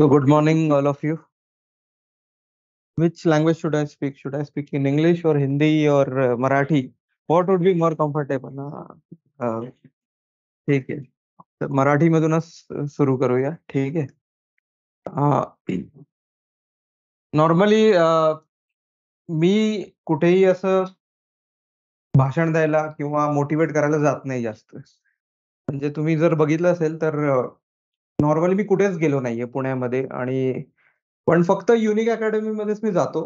So good morning all of you Which language should I speak should I speak English English और Hindi or uh, Marathi? What would uh, uh, ठीक आहे मराठी मधूनच सुरू करूया ठीक आहे नॉर्मली मी कुठेही असं भाषण द्यायला किंवा मोटिवेट करायला जात नाही जास्त म्हणजे तुम्ही जर बघितलं असेल तर नॉर्मली मी कुठेच गेलो नाहीये पुण्यामध्ये आणि पण फक्त युनिक अकॅडमीमध्येच मी जातो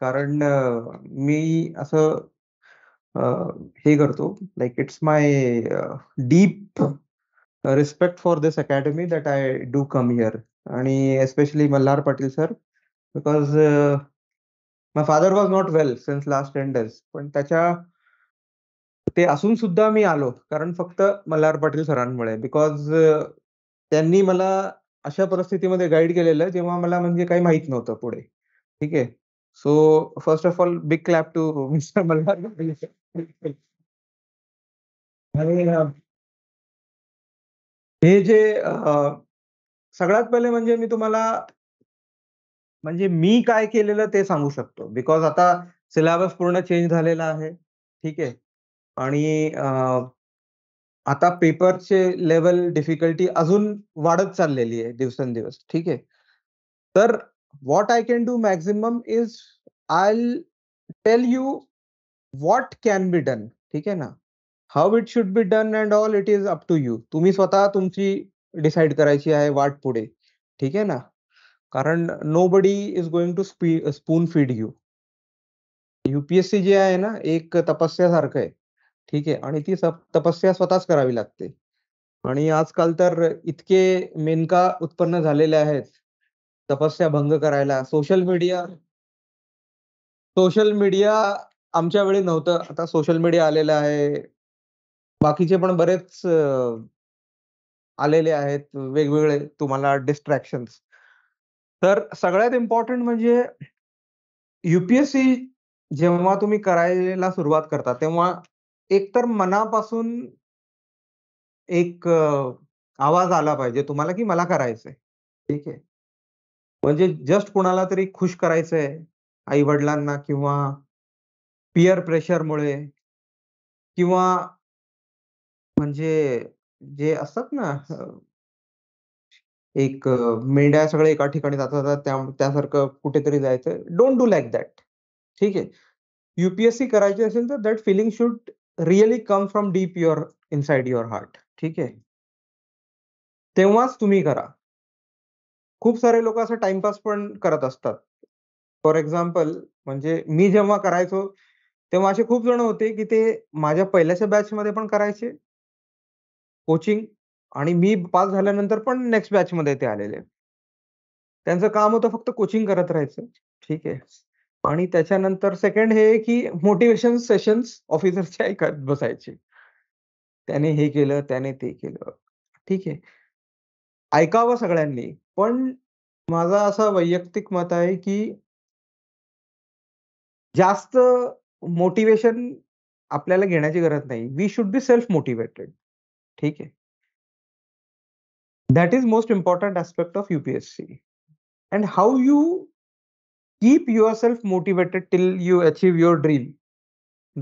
कारण मी असं हे करतो like it's my deep respect for this academy that I do come here आणि especially Malhar Patil sir because my father was not well since last ten days पण त्याच्या ते असून सुद्धा मी आलो कारण फक्त मल्हार पाटील सरांमुळे बिकॉज त्यांनी मला अशा परिस्थितीमध्ये गाईड केलेलं जेव्हा मला म्हणजे काही माहित नव्हतं पुढे ठीक आहे so first of all big clap to mister Malhar हे जे सगळ्यात पहिले म्हणजे मी तुम्हाला म्हणजे मी काय केलेलं ते सांगू शकतो बिकॉज आता सिलेबस पूर्ण चेंज झालेला आहे ठीक आहे आणि आता पेपरचे लेवल डिफिकल्टी अजून वाढत चाललेली आहे दिवसेंदिवस ठीक आहे तर what I can do maximum is I tell you what can be done ठीक आहे ना how it should be done and all it is up to you तुम्ही स्वतः तुमची डिसाईड करायची आहे वाट पुढे ठीक आहे ना कारण nobody is going to spoon feed you UPSC जे आहे ना एक तपस्यासारखं आहे ठीक आहे आणि ती तपस्या स्वतःच करावी लागते आणि आजकाल तर इतके मेनका उत्पन्न झालेले आहेत तपस्या भंग करायला सोशल मीडिया सोशल मीडिया आमच्या वेळी नव्हतं आता सोशल मीडिया आलेलं आहे बाकीचे पण बरेच आलेले आहेत वेगवेगळे तुम्हाला डिस्ट्रॅक्शन तर सगळ्यात इम्पॉर्टंट म्हणजे युपीएससी जेव्हा तुम्ही करायला सुरुवात करता तेव्हा एकतर मनापासून एक आवाज आला पाहिजे तुम्हाला की मला करायचंय ठीक आहे म्हणजे जस्ट कुणाला तरी खुश करायचंय आई वडिलांना किंवा पियर प्रेशरमुळे किंवा म्हणजे जे असतात ना एक मेंढ्या सगळे एका ठिकाणी जातात त्यासारखं कुठेतरी जायचं डोंट डू लाईक दॅट ठीक आहे युपीएससी करायची असेल तर that feeling should really come from deep your inside your heart ठीक आहे तेव्हाच तुम्ही करा खूप सारे लोक असं टाइमपास पण करत असतात फॉर एक्झाम्पल म्हणजे मी जेव्हा करायचो तेव्हा असे खूप जण होते की ते माझ्या पहिल्याच्या बॅच मध्ये पण करायचे कोचिंग आणि मी पास झाल्यानंतर पण नेक्स्ट बॅच मध्ये ते आलेले त्यांचं काम होतं फक्त कोचिंग करत राहायचं ठीक आहे आणि त्याच्यानंतर सेकंड हे की मोटिवेशन सेशन्स ऑफिसरच्या ऐकत बसायचे त्याने हे केलं त्याने ते केलं ठीक आहे ऐकावं सगळ्यांनी पण माझा असा वैयक्तिक मत आहे की जास्त मोटिवेशन आपल्याला घेण्याची गरज नाही we should be self motivated ठीक आहे that is most important aspect of UPSC and how you keep yourself motivated till you achieve your dream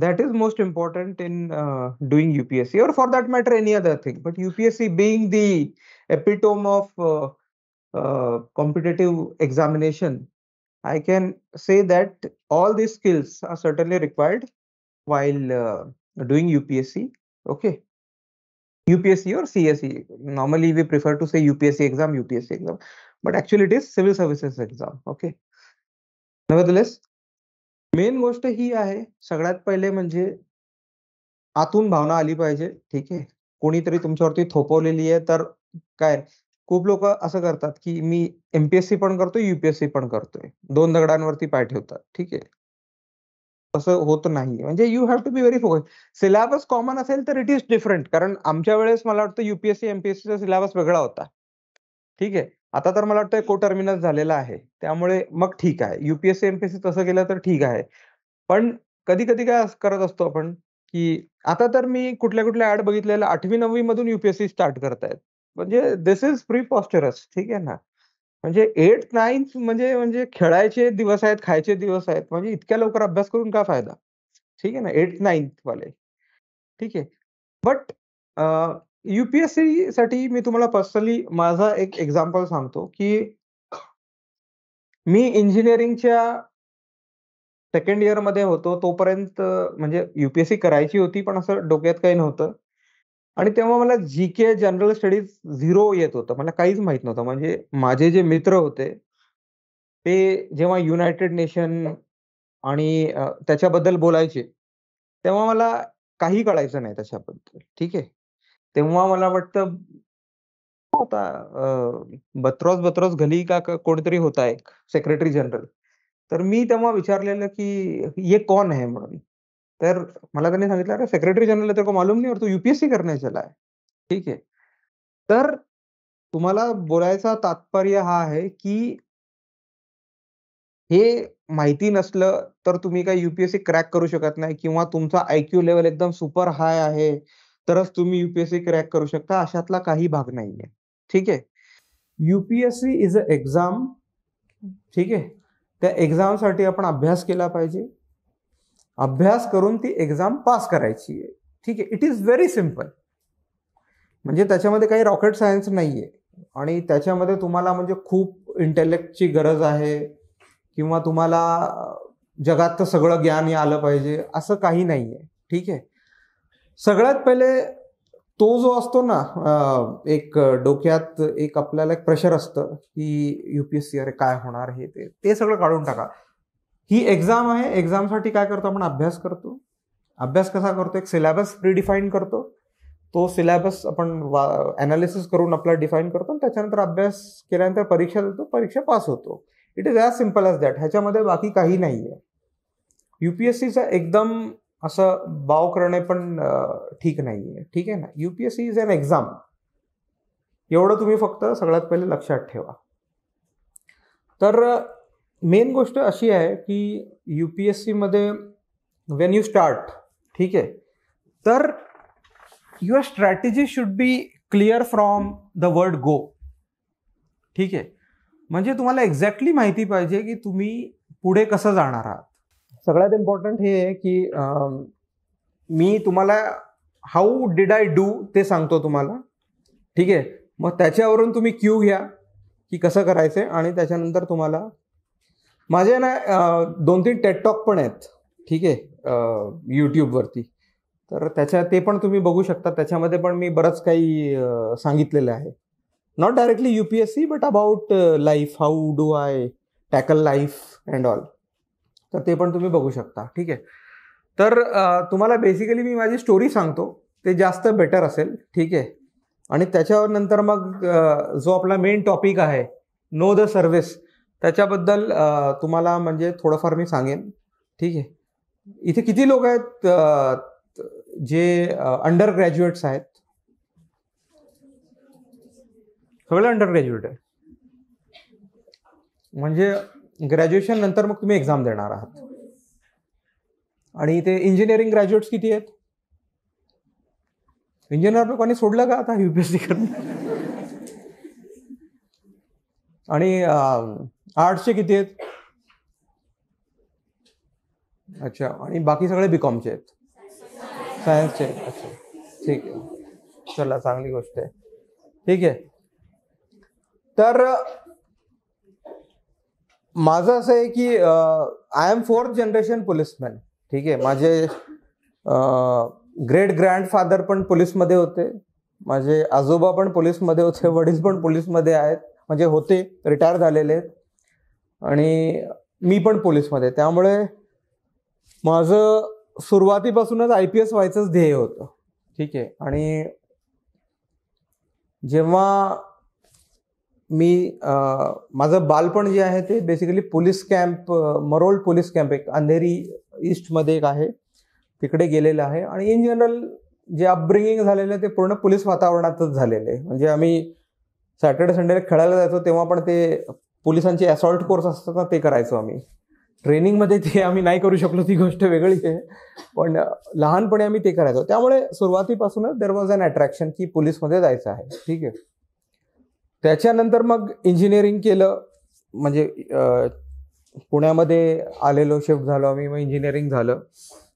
that is most important in uh, doing upsc or for that matter any other thing but upsc being the epitome of uh, uh, competitive examination i can say that all these skills are certainly required while uh, doing upsc okay upsc or cse normally we prefer to say upsc exam upsc exam but actually it is civil services exam okay नवदलेस main गोष्ट ही आहे सगळ्यात पहिले म्हणजे आतून भावना आली पाहिजे ठीक आहे कोणीतरी तुमच्यावरती थोपवलेली आहे तर काय खूप लोक असं करतात की मी एमपीएससी पण करतो युपीएससी पण करतोय दोन दगडांवरती पाय ठेवतात ठीक आहे तसं होत नाही म्हणजे you have to be very focus syllabus common असेल तर इट इज डिफरंट कारण आमच्या वेळेस मला वाटतं युपीएससी एमपीएससीचा सिलेबस वेगळा होता ठीक आहे आता तर मला वाटतं को टर्मिनस झालेला आहे त्यामुळे मग ठीक आहे युपीएससी एमपीएससी तसं केलं तर ठीक आहे पण कधी कधी काय करत असतो आपण की आता तर मी कुठल्या कुठल्या ऍड बघितलेल्या आठवी नववी मधून युपीएससी स्टार्ट करतायत म्हणजे दिस इज प्री पॉस्टरस ठीक आहे ना म्हणजे एट नाईन्थ म्हणजे म्हणजे खेळायचे दिवस आहेत खायचे दिवस आहेत म्हणजे इतक्या लवकर अभ्यास करून काय फायदा ठीक आहे ना एट नाईन्थ वाले ठीक आहे बट युपीएससी साठी मी तुम्हाला पर्सनली माझा एक एक्झाम्पल सांगतो की मी इंजिनिअरिंगच्या सेकंड इयर मध्ये होतो तोपर्यंत म्हणजे युपीएससी करायची होती पण असं डोक्यात काही नव्हतं आणि तेव्हा मला G K general studies zero येत होतं मला काहीच माहित नव्हतं म्हणजे माझे जे मित्र होते ते जेव्हा युनायटेड नेशन आणि त्याच्याबद्दल बोलायचे तेव्हा मला काही कळायचं नाही त्याच्याबद्दल ठीक आहे तेव्हा मला वाटतं होता बत्रोस बत्रोस घली का कोणतरी होता एक सेक्रेटरी जनरल तर मी तेव्हा विचारलेलं की ये कोण आहे म्हणून तर मला त्यांनी सांगितलं अरे सेक्रेटरी जनरल तर मालूम नाही और युपीएससी करणे चला आहे ठीक आहे तर तुम्हाला बोलायचा तात्पर्य हा आहे की हे माहिती नसलं तर तुम्ही काय युपीएससी क्रॅक करू शकत नाही किंवा तुमचा आयक्यू लेवल एकदम सुपर हाय आहे तरच तुम्ही युपीएससी क्रॅक करू शकता अशातला काही भाग नाहीये ठीक आहे युपीएससी इज अ एक्झाम ठीक आहे त्या एक्झामसाठी आपण अभ्यास केला पाहिजे अभ्यास करून ती एक्झाम पास करायची आहे ठीक आहे इट इज व्हेरी सिम्पल म्हणजे त्याच्यामध्ये काही रॉकेट सायन्स नाही आहे आणि त्याच्यामध्ये तुम्हाला म्हणजे खूप इंटेलेक्टची गरज आहे किंवा तुम्हाला जगात सगळं ज्ञान आलं पाहिजे असं काही नाही आहे ठीक आहे सगळ्यात पहिले तो जो असतो ना एक डोक्यात एक आपल्याला एक प्रेशर असतं की युपीएससी अरे काय होणार हे ते ते सगळं काढून टाका ही एक्झाम आहे एक्झामसाठी काय करतो आपण अभ्यास करतो अभ्यास कसा करतो एक सिलेबस प्रिडिफाईन करतो तो सिलेबस आपण अनालिसिस करून आपला डिफाईन करतो आणि त्याच्यानंतर अभ्यास केल्यानंतर परीक्षा देतो परीक्षा पास होतो it is as simple as that ह्याच्यामध्ये बाकी काही नाही आहे यू एकदम असं बाव करणे पण ठीक नाही आहे ठीक आहे ना U P S C is an exam एवढं तुम्ही फक्त सगळ्यात पहिले लक्षात ठेवा तर मेन गोष्ट अशी आहे की यू पी एस सीमध्ये वेन यू स्टार्ट ठीक आहे तर your strategy should be clear from the word go ठीक आहे म्हणजे तुम्हाला एक्झॅक्टली माहिती पाहिजे की तुम्ही पुढे कसं जाणार आहात सगळ्यात इम्पॉर्टंट हे आहे की मी तुम्हाला हाऊ डिड आय डू ते सांगतो तुम्हाला ठीक आहे मग त्याच्यावरून तुम्ही क्यू घ्या की कसं करायचं आहे आणि त्याच्यानंतर तुम्हाला माझे ना दोन तीन टेटटॉक पण आहेत ठीक आहे यूट्यूबवरती तर त्याच्या ते पण तुम्ही बघू शकता त्याच्यामध्ये पण मी बरंच काही सांगितलेलं आहे not directly U P S C but about life how do I tackle life and all तर ते पण तुम्ही बघू शकता ठीक आहे तर तुम्हाला बेसिकली मी माझी स्टोरी सांगतो ते जास्त बेटर असेल ठीक आहे आणि त्याच्यावर नंतर मग जो आपला मेन टॉपिक आहे नो द सर्विस त्याच्याबद्दल तुम्हाला म्हणजे थोडंफार मी सांगेन ठीक आहे इथे किती लोक आहेत जे अंडर ग्रॅज्युएट्स आहेत सगळे अंडर ग्रॅज्युएट आहे म्हणजे ग्रॅज्युएशन नंतर मग तुम्ही एक्झाम देणार आहात आणि इथे इंजिनिअरिंग ग्रॅज्युएट्स किती आहेत इंजिनियर लोकांनी सोडलं का आता युपीएससी करून आणि आर्ट्सचे किती आहेत अच्छा आणि बाकी सगळे बीकॉमचे आहेत सायन्सचे अच्छा ठीक आहे चला चांगली गोष्ट आहे ठीक आहे तर माझं असं आहे की I am fourth generation policeman ठीक आहे माझे ग्रेट ग्रँडफादर पण पोलीसमध्ये होते माझे आजोबा पण पोलीसमध्ये होते वडील पण पोलीसमध्ये आहेत म्हणजे होते रिटायर झालेले आहेत आणि मी पण पोलीसमध्ये त्यामुळे माझं सुरुवातीपासूनच आय पी एस व्हायचंच ध्येय होतं ठीक आहे आणि जेव्हा मी माझं बालपण जे आहे ते basically police camp Marol police camp एक अंधेरी ईस्टमध्ये एक आहे तिकडे गेलेलं आहे आणि इन जनरल जे अपब्रिंगिंग झालेलं आहे ते पूर्ण पोलीस वातावरणातच झालेलं आहे म्हणजे आम्ही सॅटर्डे संडेला खेळायला जायचो तेव्हा पण ते पोलिसांचे असॉल्ट कोर्स असतात ना ते करायचो आम्ही ट्रेनिंगमध्ये ते आम्ही नाही करू शकलो ती गोष्ट वेगळी आहे पण लहानपणी आम्ही ते करायचो त्यामुळे सुरुवातीपासूनच देर वॉज अन अट्रॅक्शन की पोलीसमध्ये जायचं आहे ठीक आहे त्याच्यानंतर मग इंजिनिअरिंग केलं म्हणजे पुण्यामध्ये आलेलो शिफ्ट झालो आम्ही मग इंजिनिअरिंग झालं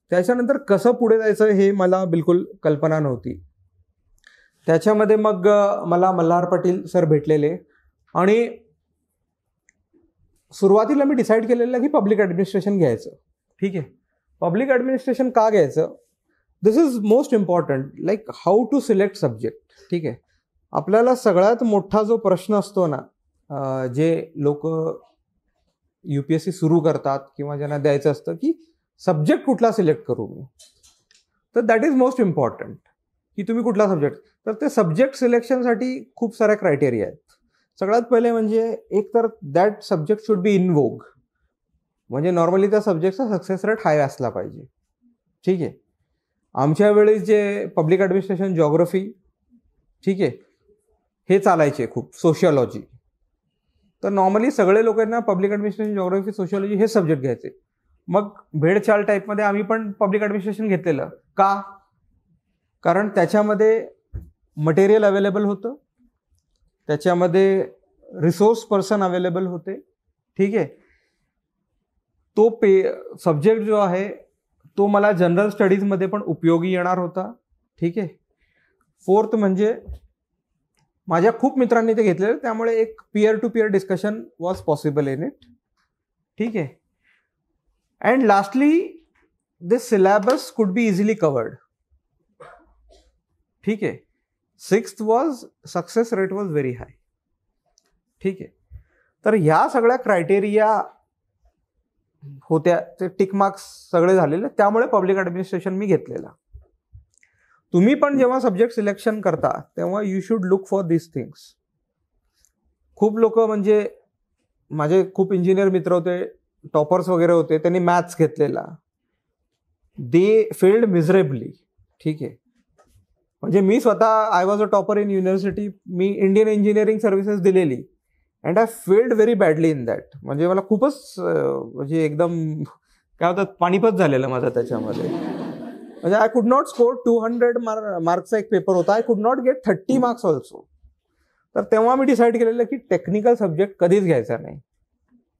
त्याच्यानंतर कसं पुढे जायचं हे मला बिलकुल कल्पना नव्हती त्याच्यामध्ये मग मला मल्हार पाटील सर भेटलेले आणि सुरुवातीला मी डिसाईड केलेलं की पब्लिक ॲडमिनिस्ट्रेशन घ्यायचं ठीक आहे पब्लिक ॲडमिनिस्ट्रेशन का घ्यायचं this is most important like how to select subject ठीक आहे आपल्याला सगळ्यात मोठा जो प्रश्न असतो ना जे लोक यू पी एस सी सुरू करतात किंवा ज्यांना द्यायचं असतं की सब्जेक्ट कुठला सिलेक्ट करू मी तर दॅट इज मोस्ट इम्पॉर्टंट की तुम्ही कुठला सब्जेक्ट तर ते सब्जेक्ट सिलेक्शनसाठी खूप साऱ्या क्रायटेरिया आहेत सगळ्यात पहिले म्हणजे एक तर that subject should be in vogue म्हणजे नॉर्मली त्या सब्जेक्टचा सक्सेस रेट हाय असला पाहिजे ठीक आहे आमच्या वेळेस जे पब्लिक ॲडमिनिस्ट्रेशन जॉग्रफी ठीक आहे हे चालायचे खूप सोशियोलॉजी तर नॉर्मली सगळे लोकांना पब्लिक ॲडमिनिस्ट्रेशन जॉग्राफी सोशियोलॉजी हे सब्जेक्ट घ्यायचे मग भेडछाल टाईपमध्ये आम्ही पण पब्लिक ॲडमिनिस्ट्रेशन घेतलेलं का कारण त्याच्यामध्ये मटेरियल अवेलेबल होतं त्याच्यामध्ये रिसोर्स पर्सन अवेलेबल होते ठीक आहे तो पे सब्जेक्ट जो आहे तो मला जनरल स्टडीजमध्ये पण उपयोगी येणार होता ठीक आहे फोर्थ म्हणजे माझ्या खूप मित्रांनी ते घेतलेलं त्यामुळे एक peer to peer discussion was possible in it ठीक आहे and lastly this syllabus could be easily covered ठीक आहे six was success rate was very high ठीक आहे तर ह्या सगळ्या क्रायटेरिया होत्या ते मार्क्स सगळे झालेले त्यामुळे पब्लिक ॲडमिनिस्ट्रेशन मी घेतलेला तुम्ही पण जेव्हा सब्जेक्ट सिलेक्शन करता तेव्हा you should look for this things खूप लोक म्हणजे माझे खूप इंजिनियर मित्र होते टॉपर्स वगैरे होते त्यांनी मॅथ्स घेतलेला दे फेल्ड मिझरेबली ठीक आहे म्हणजे मी स्वतः I was a topper in university मी इंडियन इंजिनिअरिंग सर्व्हिसेस दिलेली and I failed very badly in that म्हणजे मला खूपच म्हणजे एकदम काय होतात पाणीपत झालेलं माझं त्याच्यामध्ये म्हणजे I could not score two hundred मार्क्सचा एक पेपर होता I could not get thirty marks also तर तेव्हा मी डिसाईड केलेलं की टेक्निकल सब्जेक्ट कधीच घ्यायचा नाही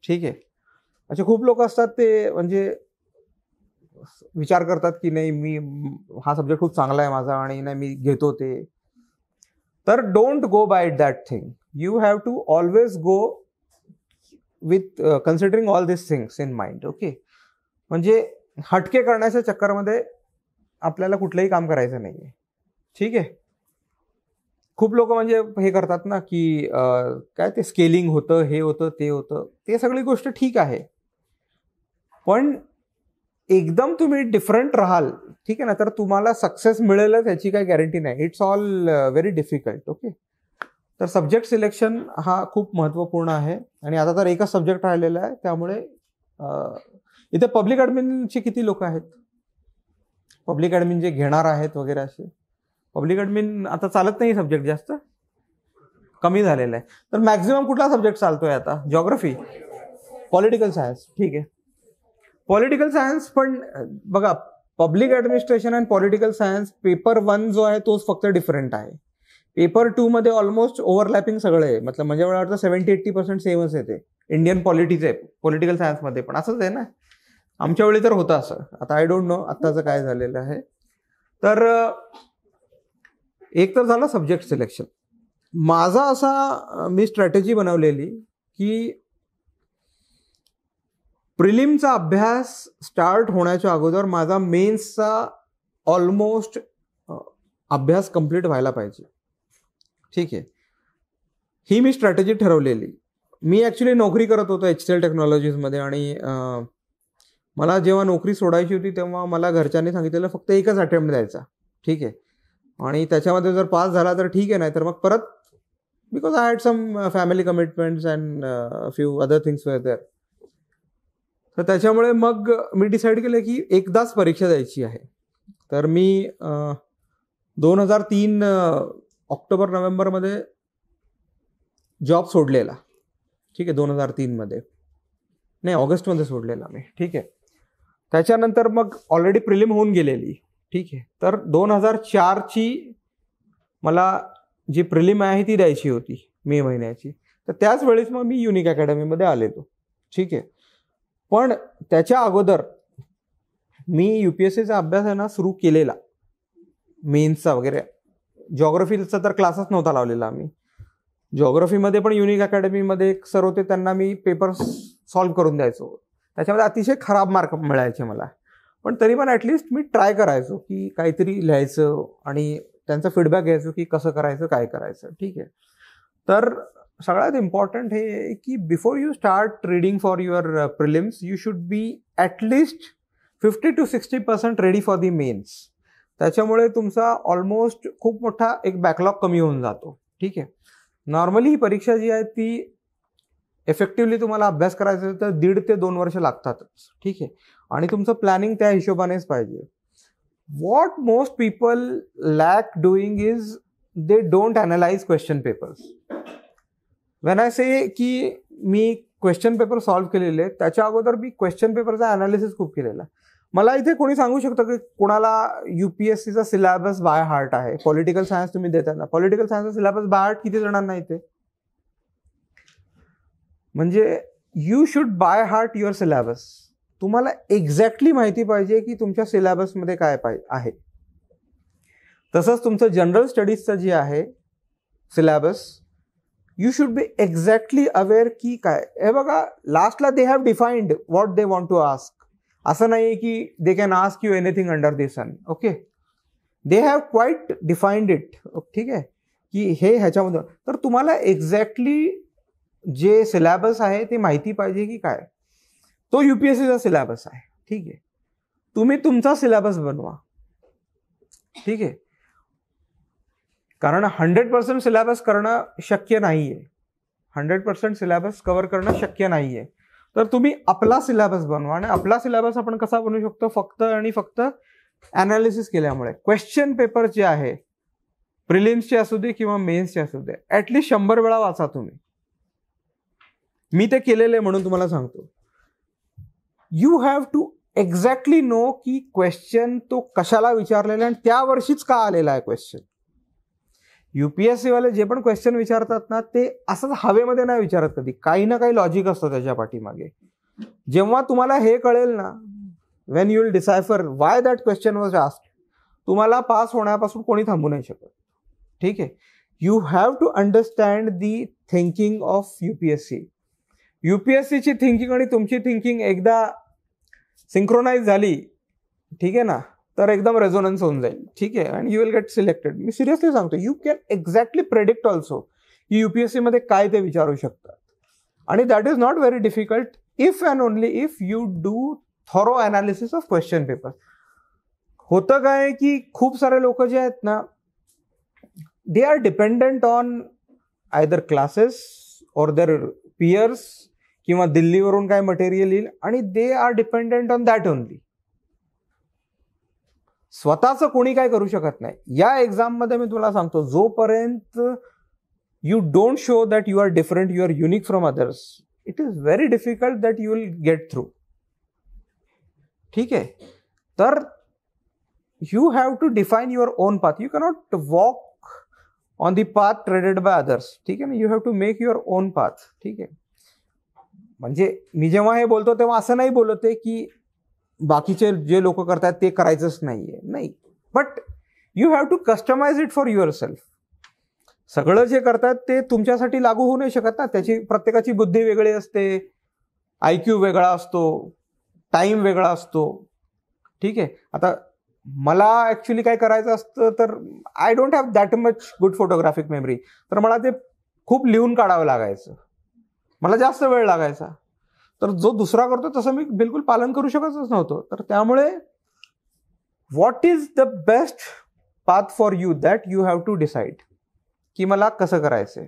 ठीक आहे असे खूप लोक असतात ते म्हणजे विचार करतात की नाही मी हा सब्जेक्ट खूप चांगला आहे माझा आणि नाही मी घेतो ते तर don't go by that thing you have to always go with considering all this things in mind okay म्हणजे हटके करण्याच्या चक्करमध्ये आपल्याला कुठलंही काम करायचं नाही आहे ठीक आहे खूप लोक म्हणजे हे करतात ना की काय ते स्केलिंग होतं हे होतं ते होतं ते सगळी गोष्ट ठीक आहे पण एकदम तुम्ही डिफरंट राहाल ठीक आहे ना तर तुम्हाला सक्सेस मिळेलच याची काही गॅरंटी नाही it's all very difficult okay तर सब्जेक्ट सिलेक्शन हा खूप महत्त्वपूर्ण आहे आणि आता तर एकच सब्जेक्ट राहिलेला आहे त्यामुळे इथे पब्लिक ॲडमिनचे किती लोक आहेत पब्लिक ॲडमिन जे घेणार आहेत वगैरे असे पब्लिक ॲडमिन आता चालत नाही सब्जेक्ट जास्त कमी झालेला आहे तर मॅक्झिमम कुठला सब्जेक्ट चालतोय आता जॉग्रफी पॉलिटिकल सायन्स ठीक आहे पॉलिटिकल सायन्स पण बघा public administration and political science paper one जो आहे तोच फक्त डिफरंट आहे पेपर टूमध्ये ऑलमोस्ट ओव्हरलॅपिंग सगळं आहे मतलब म्हणजे मला वाटतं सेव्हन्टी एट्टी पर्सेंट सेमच येते इंडियन पॉलिटीचे पॉलिटिकल सायन्समध्ये पण असंच आहे ना आमच्या वेळी तर होता असं आता आय डोंट नो आत्ताचं काय झालेलं आहे तर एक तर झालं सब्जेक्ट सिलेक्शन माझा असा मी स्ट्रॅटेजी बनवलेली की प्रिलिमचा अभ्यास स्टार्ट होण्याच्या अगोदर माझा मेन्सचा ऑलमोस्ट अभ्यास कंप्लीट व्हायला पाहिजे ठीक आहे ही मी स्ट्रॅटेजी ठरवलेली मी ॲक्च्युली नोकरी करत होतो एल टेक्नॉलॉजीजमध्ये आणि मला जेव्हा नोकरी सोडायची होती तेव्हा मला घरच्यांनी सांगितलेलं फक्त एकच अटेम्प्ट द्यायचा ठीक आहे आणि त्याच्यामध्ये जर पास झाला तर ठीक आहे नाही तर मग परत because I had some family commitments and few other things were there तर त्याच्यामुळे मग मी डिसाईड केलं की एकदाच परीक्षा द्यायची आहे तर मी दोन हजार तीन ऑक्टोबर नोव्हेंबरमध्ये जॉब सोडलेला ठीक आहे दोन हजार तीनमध्ये नाही ऑगस्टमध्ये सोडलेला मी ठीक आहे त्याच्यानंतर मग ऑलरेडी प्रिलिम होऊन गेलेली ठीक आहे तर दोन हजार चारची मला जी प्रिलिम आहे ती द्यायची होती मे महिन्याची तर त्याच वेळेस मग मी युनिक अकॅडमीमध्ये आलेलो ठीक आहे पण त्याच्या अगोदर मी यू पी एस सीचा अभ्यास आहे ना सुरू केलेला मेन्सचा वगैरे जॉग्रफीचा तर क्लासच नव्हता लावलेला आम्ही जॉग्रफीमध्ये पण युनिक अकॅडमीमध्ये एक सर होते त्यांना मी पेपर सॉल्व्ह करून द्यायचो त्याच्यामध्ये अतिशय खराब मार्क मिळायचे मला पण तरी पण ॲटलिस्ट मी ट्राय करायचो की काहीतरी लिहायचं आणि त्यांचा फीडबॅक घ्यायचो की कसं करायचं काय करायचं ठीक आहे तर सगळ्यात इम्पॉर्टंट हे की before you start reading for your prelims you should be at least fifty to sixty percent ready for the mains त्याच्यामुळे तुमचा ऑलमोस्ट खूप मोठा एक बॅकलॉग कमी होऊन जातो ठीक आहे नॉर्मली ही परीक्षा जी आहे ती इफेक्टिव्हली तुम्हाला अभ्यास करायचा असेल तर दीड ते दोन वर्ष लागतातच ठीक आहे आणि तुमचं प्लॅनिंग त्या हिशोबानेच पाहिजे what most people lack doing is they don't analyse question papers when I say की मी क्वेश्चन पेपर सॉल्व्ह केलेले त्याच्या अगोदर मी क्वेश्चन पेपरचा अनालिसिस खूप केलेला मला इथे कोणी सांगू शकतं की कोणाला यू पी एस सीचा सिलेबस बाय हार्ट आहे पॉलिटिकल सायन्स तुम्ही देताना पॉलिटिकल सायन्सचा सिलेबस बाय हार्ट किती जणांना इथे म्हणजे you should by heart your syllabus तुम्हाला एक्झॅक्टली माहिती पाहिजे की तुमच्या सिलॅबसमध्ये काय पाहिजे आहे तसंच तुमचं जनरल स्टडीजचं जे आहे syllabus you should be exactly aware की काय हे बघा लास्टला they have defined what they want to ask असं नाही की they can ask you anything under the sun okay they have quite defined it ठीक आहे की हे ह्याच्यामधून तर तुम्हाला एक्झॅक्टली जे सिलॅबस आहे ते माहिती पाहिजे की काय तो युपीएससीचा सिलॅबस आहे ठीक आहे तुम्ही तुमचा सिलॅबस बनवा ठीक आहे कारण हंड्रेड पर्सेंट सिलॅबस करणं शक्य नाहीये हंड्रेड पर्सेंट सिलॅबस कव्हर करणं शक्य नाहीये तर तुम्ही आपला सिलॅबस बनवा आणि आपला सिलॅबस आपण कसा बनवू शकतो फक्त आणि फक्त अनालिसिस केल्यामुळे क्वेश्चन पेपर जे आहे प्रिलिम्सचे असू दे किंवा मेन्सचे असू दे ॲटलीस्ट शंभर वेळा वाचा तुम्ही मी ते केलेलं आहे म्हणून तुम्हाला सांगतो you have to exactly know की क्वेश्चन तो कशाला विचारलेला आणि त्या वर्षीच का आलेला आहे क्वेश्चन वाले जे पण क्वेश्चन विचारतात ना ते असंच हवेमध्ये नाही विचारत कधी काही ना काही लॉजिक असतं त्याच्या पाठीमागे जेव्हा तुम्हाला हे कळेल ना when you will decipher why that question was asked तुम्हाला पास होण्यापासून कोणी थांबू नाही शकत ठीक आहे you have to understand the thinking of U P S C ची थिंकिंग आणि तुमची थिंकिंग एकदा सिंक्रोनाइज झाली ठीक आहे ना तर एकदम रेझोनन्स होऊन जाईल ठीक आहे and you will get selected मी सिरियसली सांगतो you can exactly predict also की यू पी एस सीमध्ये काय ते विचारू शकतात आणि that is not very difficult if and only if you do thorough analysis of question paper होतं काय की खूप सारे लोक जे आहेत ना they are dependent on either classes और देअर पियर्स किंवा दिल्लीवरून काय मटेरियल येईल आणि they are dependent on that only स्वतःचं कोणी काय करू शकत नाही या एक्झाममध्ये मी तुला सांगतो जोपर्यंत you don't show that you are different you are unique from others it is very difficult that you will get through ठीक आहे तर you have to define your own path you cannot walk on the path treaded by others ठीक आहे ना you have to make your own path ठीक आहे म्हणजे मी जेव्हा हे बोलतो तेव्हा असं नाही बोलवते की बाकीचे जे लोक करतात ते करायचंच नाही आहे नाही but you have to customise it for yourself सगळं जे करतात ते तुमच्यासाठी लागू होऊ नाही शकत ना त्याची प्रत्येकाची बुद्धी वेगळी असते आय क्यू वेगळा असतो टाईम वेगळा असतो ठीक आहे आता मला ॲक्च्युली काय करायचं असतं तर I don't have that much good photographic memory तर मला ते खूप लिहून काढावं लागायचं मला जास्त वेळ लागायचा तर जो दुसरा करतो तसं मी बिलकुल पालन करू शकतच नव्हतो तर त्यामुळे what is the best path for you that you have to decide की मला कसं करायचं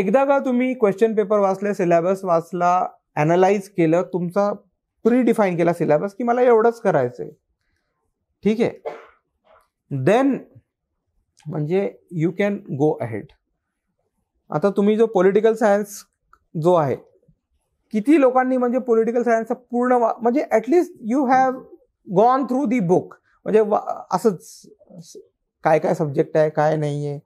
एकदा का तुम्ही क्वेश्चन पेपर वाचले सिलेबस वाचला ॲनालाइज केलं तुमचा प्री केला सिलेबस की मला एवढंच करायचं आहे ठीक आहे देन म्हणजे यू कॅन गो अहेड आता तुम्ही जो पॉलिटिकल सायन्स जो आहे किती लोकांनी म्हणजे पॉलिटिकल सायन्सचा पूर्ण म्हणजे at least you have gone through the book म्हणजे असंच काय काय सब्जेक्ट आहे काय नाही आहे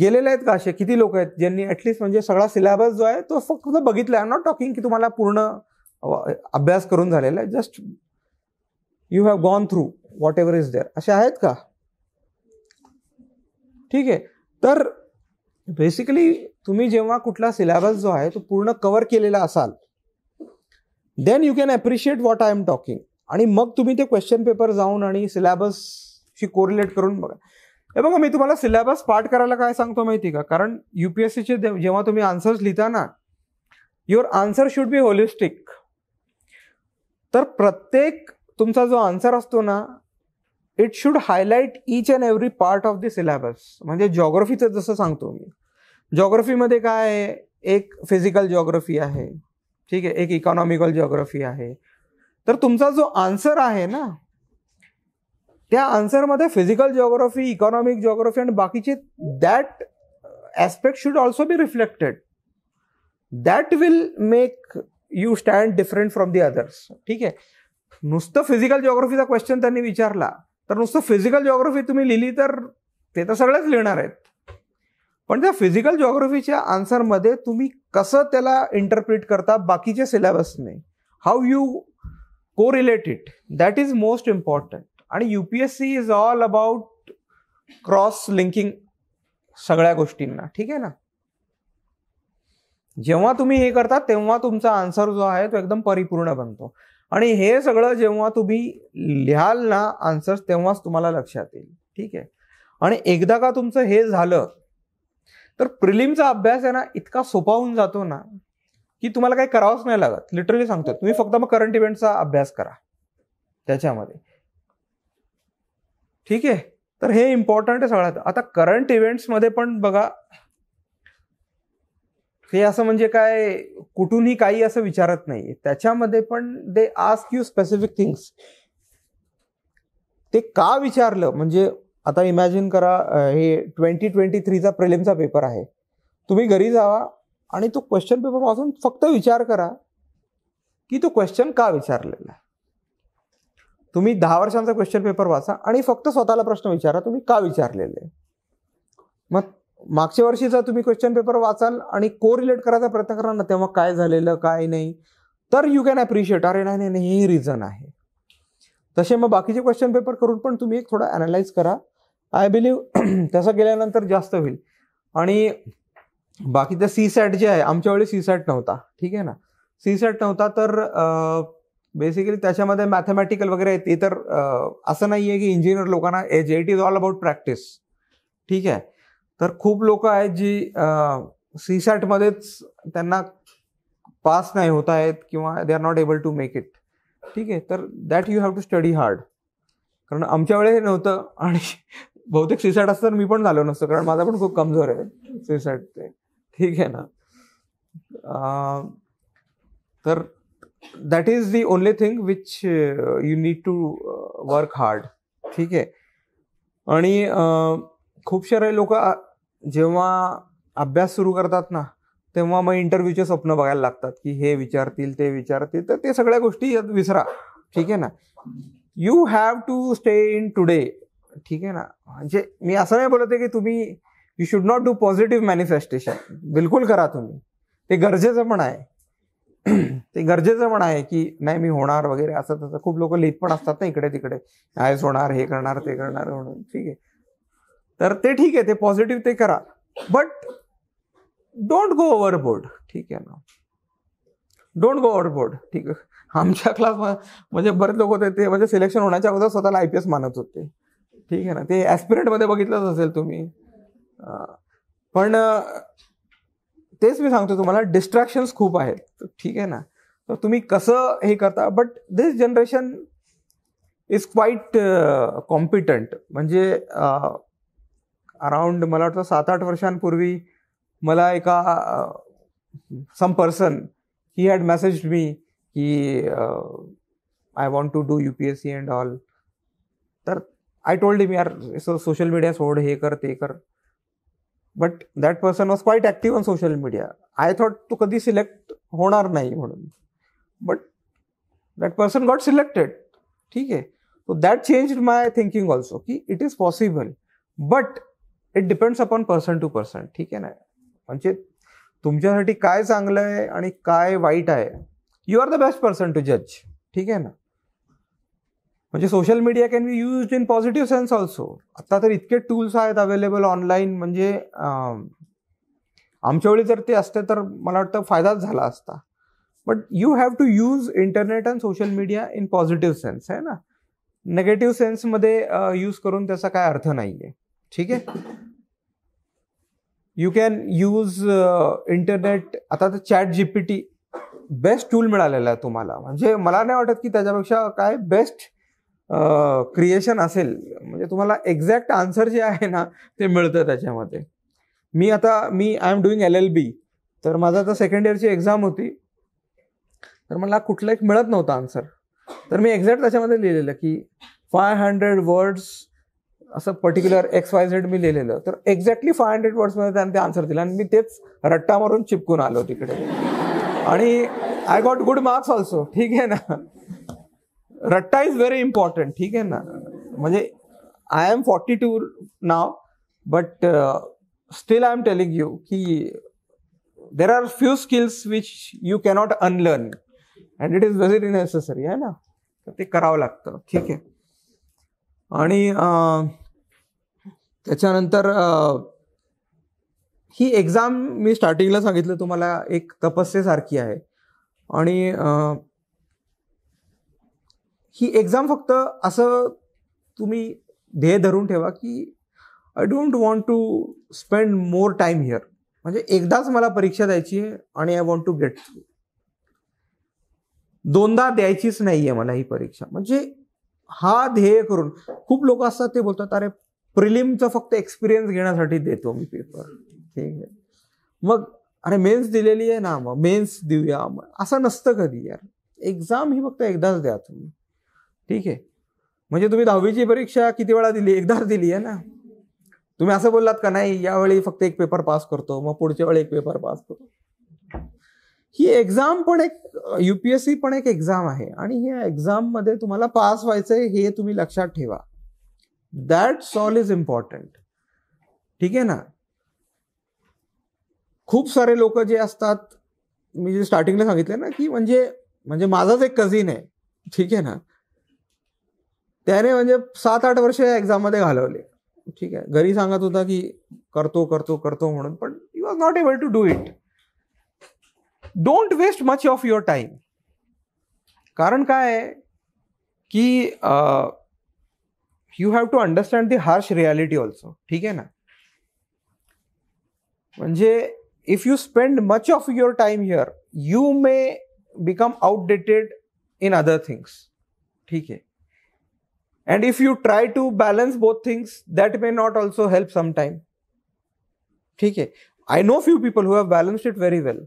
गेलेले आहेत का असे किती लोक आहेत ज्यांनी ॲटलिस्ट म्हणजे सगळा सिलेबस जो आहे तो फक्त बघितला आहे नॉट टॉकिंग की तुम्हाला पूर्ण अभ्यास करून झालेला आहे just you have gone through whatever is there असे आहेत का ठीक आहे तर बेसिकली तुम्ही जेव्हा कुठला सिलेबस जो आहे तो पूर्ण कव्हर केलेला असाल then you can appreciate what I am talking आणि मग तुम्ही ते क्वेश्चन पेपर जाऊन आणि सिलेबसशी कोरिलेट करून बघा हे बघा मी तुम्हाला सिलेबस पाठ करायला काय सांगतो माहिती का कारण यू पी एस सीचे जेव्हा तुम्ही आन्सर्स लिहिता ना your answer should be holistic तर प्रत्येक तुमचा जो आन्सर असतो ना it should highlight each and every part of the syllabus म्हणजे जॉग्रफीचं जसं सांगतो मी जॉग्रफीमध्ये काय आहे एक फिजिकल जॉग्रफी आहे ठीक आहे एक इकॉनॉमिकल जॉग्रफी आहे तर तुमचा जो आन्सर आहे ना त्या आन्सरमध्ये फिजिकल जॉग्रफी इकॉनॉमिक जॉग्रफी आणि बाकीचे that aspect should also be reflected that will make you stand different from the others ठीक आहे नुसतं फिजिकल जॉग्रफीचा क्वेश्चन त्यांनी विचारला तर नुसतं फिजिकल जॉग्रफी तुम्ही लिहिली तर ते तर सगळेच लिहिणार आहेत पण त्या फिजिकल जॉग्रफीच्या आन्सरमध्ये तुम्ही कसं त्याला इंटरप्रिट करता बाकीच्या सिलेबसने how you correlate it that is most important आणि U P S C is all about cross linking सगळ्या गोष्टींना ठीक आहे ना जेव्हा तुम्ही हे करता तेव्हा तुमचा आन्सर जो आहे तो एकदम परिपूर्ण बनतो आणि हे सगळं जेव्हा तुम्ही लिहाल ना आन्सर तेव्हाच तुम्हाला लक्षात येईल ठीक आहे आणि एकदा का तुमचं हे झालं तर प्रिलिमचा अभ्यास आहे ना इतका सोपा होऊन जातो ना की तुम्हाला काही करावंच नाही लागत लिटरली सांगतो तुम्ही फक्त मग करंट इव्हेंटचा अभ्यास करा त्याच्यामध्ये ठीक आहे तर हे इम्पॉर्टंट आहे सगळ्यात आता करंट इव्हेंट्समध्ये पण बघा हे असं म्हणजे काय कुठूनही काही असं विचारत नाही त्याच्यामध्ये पण they ask you specific things ते का विचारलं म्हणजे आता इमॅजिन करा हे ट्वेंटी ट्वेंटी थ्रीचा प्रिलिमचा पेपर आहे तुम्ही घरी जावा आणि तो क्वेश्चन पेपर वाचून फक्त विचार करा की तो क्वेश्चन का विचारलेला आहे तुम्ही दहा वर्षांचा क्वेश्चन पेपर वाचा आणि फक्त स्वतःला प्रश्न विचारा तुम्ही का विचारलेले मग मागच्या वर्षीचा तुम्ही क्वेश्चन पेपर वाचाल आणि को रिलेट करायचा प्रयत्न करा ना तेव्हा काय झालेलं काय नाही तर यू कॅन ॲप्रिशिएट अरे नाही नाही हे रिझन आहे तसे मग बाकीचे क्वेश्चन पेपर करून पण तुम्ही एक थोडा अनालाइज करा आय बिलीव्ह तसं केल्यानंतर जास्त होईल आणि बाकीचं सी सॅट जे आहे आमच्या वेळी सी सॅट नव्हता ठीक आहे ना सी सॅट नव्हता तर बेसिकली त्याच्यामध्ये मॅथमॅटिकल वगैरे ते तर असं नाही आहे की इंजिनियर लोकांना as it is all about practice ठीक आहे तर खूप लोक आहेत जी सी सॅटमध्येच त्यांना पास नाही होत आहेत किंवा they are not able to make it ठीक आहे तर that you have to study hard कारण आमच्या वेळेस नव्हतं आणि बहुतेक सीसॅट असतं मी पण झालो नसतो कारण माझा पण खूप कमजोर आहे सीसॅट ते ठीक आहे ना तर that is the only thing which you need to work hard ठीक आहे आणि uh, खूप सारे लोक जेव्हा अभ्यास सुरू करतात ना तेव्हा मग इंटरव्ह्यूचे स्वप्न बघायला लागतात की हे विचारतील ते विचारतील तर ते सगळ्या गोष्टी विसरा ठीक आहे ना you have to stay in today ठीक आहे ना म्हणजे मी असं नाही बोलत आहे की तुम्ही you should not do positive manifestation बिलकुल करा तुम्ही ते गरजेचं पण आहे ते गरजेचं पण आहे की नाही मी होणार वगैरे असं तसं खूप लोक लिहित पण असतात ना इकडे तिकडे आयस होणार हे करणार ते करणार म्हणून ठीक आहे तर ते ठीक आहे ते पॉझिटिव्ह ते करा बट डोंट गो बोर्ड ठीक आहे ना डोंट गो बोर्ड ठीक आहे आमच्या क्लास म्हणजे बरेच लोक होते ते म्हणजे सिलेक्शन होण्याच्या अगोदर स्वतःला आय पी एस मानत होते ठीक आहे ना ते ॲस्पिरंटमध्ये बघितलंच असेल तुम्ही पण तेच मी सांगतो तुम्हाला डिस्ट्रॅक्शन्स खूप आहेत ठीक आहे ना तर तुम्ही कसं हे करता but this generation is quite competent म्हणजे अराउंड मला वाटतं सात आठ वर्षांपूर्वी मला एका some person he had message मी की I want to do U P S C and all तर आय टोल्ड मी यार सोशल मीडिया सोड हे कर ते कर but that person was quite active on social media I thought तू कधी सिलेक्ट होणार नाही म्हणून but that person got selected ठीक आहे so that change my thinking also की it is possible but it depends upon person to person ठीक आहे ना म्हणजे तुमच्यासाठी काय चांगलं आहे आणि काय वाईट आहे you are the best person to जज ठीक आहे ना म्हणजे social media can be use in positive sense also आता तर इतके टूल्स आहेत अवेलेबल ऑनलाईन म्हणजे आमच्या वेळी जर ते असते तर मला वाटतं फायदाच झाला असता but you have to use internet and social media in positive sense आहे ना नेगेटिव्ह सेन्समध्ये यूज करून त्याचा काय अर्थ नाही आहे ठीक आहे यू कॅन यूज इंटरनेट आता तर चॅट जीपीटी बेस्ट टूल मिळालेला आहे तुम्हाला म्हणजे मला नाही वाटत की त्याच्यापेक्षा काय बेस्ट क्रिएशन असेल म्हणजे तुम्हाला एक्झॅक्ट आन्सर जे आहे ना ते मिळतं त्याच्यामध्ये मी आता मी I am doing L L B तर माझं आता सेकंड इयरची एक्झाम होती तर मला कुठलं एक मिळत नव्हता आन्सर तर मी एक्झॅक्ट त्याच्यामध्ये लिहिलेलं की फाय हंड्रेड वर्ड्स असं पर्टिक्युलर एक्स वाय झेड मी लिहिलेलं तर एक्झॅक्टली फाय हंड्रेड वर्ड्समध्ये त्याने ते आन्सर दिला आणि मी तेच रट्टा मारून चिपकून आलो तिकडे आणि I got good marks also ठीक आहे ना रट्टा इज व्हेरी इम्पॉर्टंट ठीक आहे ना म्हणजे I am forty two now but still I am telling you की there are few skills which you cannot unlearn and it is very necessary आहे ना तर ते करावं लागतं ठीक आहे आणि त्याच्यानंतर ही एक्झाम मी स्टार्टिंगला सांगितलं तुम्हाला एक तपस्येसारखी आहे आणि ही एक्झाम फक्त असं तुम्ही ध्येय धरून ठेवा की I don't want to spend more time here म्हणजे एकदाच मला परीक्षा द्यायची आहे आणि I want to get through दोनदा द्यायचीच नाही आहे मला ही परीक्षा म्हणजे हा ध्येय करून खूप लोक असतात ते बोलतात अरे प्रिलिमचं फक्त एक्सपिरियन्स घेण्यासाठी देतो मी पेपर ठीक आहे मग अरे मेन्स दिलेली आहे ना मग मेन्स देऊया असं नसतं कधी यार एक्झाम ही फक्त एकदाच द्या तुम्ही ठीक आहे म्हणजे तुम्ही दहावीची परीक्षा किती वेळा दिली एकदाच दिली आहे ना तुम्ही असं बोललात का नाही यावेळी फक्त एक पेपर पास करतो मग पुढच्या वेळी एक पेपर पास करतो ही एक्झाम पण एक युपीएससी पण एक एक्झाम आहे आणि ह्या एक्झाम मध्ये तुम्हाला पास व्हायचंय हे तुम्ही लक्षात ठेवा दॅट सॉल इज इम्पॉर्टंट ठीक आहे ना खूप सारे लोक जे असतात मी जे स्टार्टिंगला सांगितले ना की म्हणजे म्हणजे माझाच एक कझिन आहे ठीक आहे ना त्याने म्हणजे सात आठ वर्ष एक्झाममध्ये घालवले ठीक आहे घरी सांगत होता की करतो करतो करतो म्हणून पण you was not able to do it don't waste much of your time कारण काय की you have to understand the harsh reality also ठीक आहे ना म्हणजे if you spend much of your time here you may become outdated in other things ठीक आहे And if you try to balance both things, that may not also help sometime. Okay. I know few people who have balanced it very well.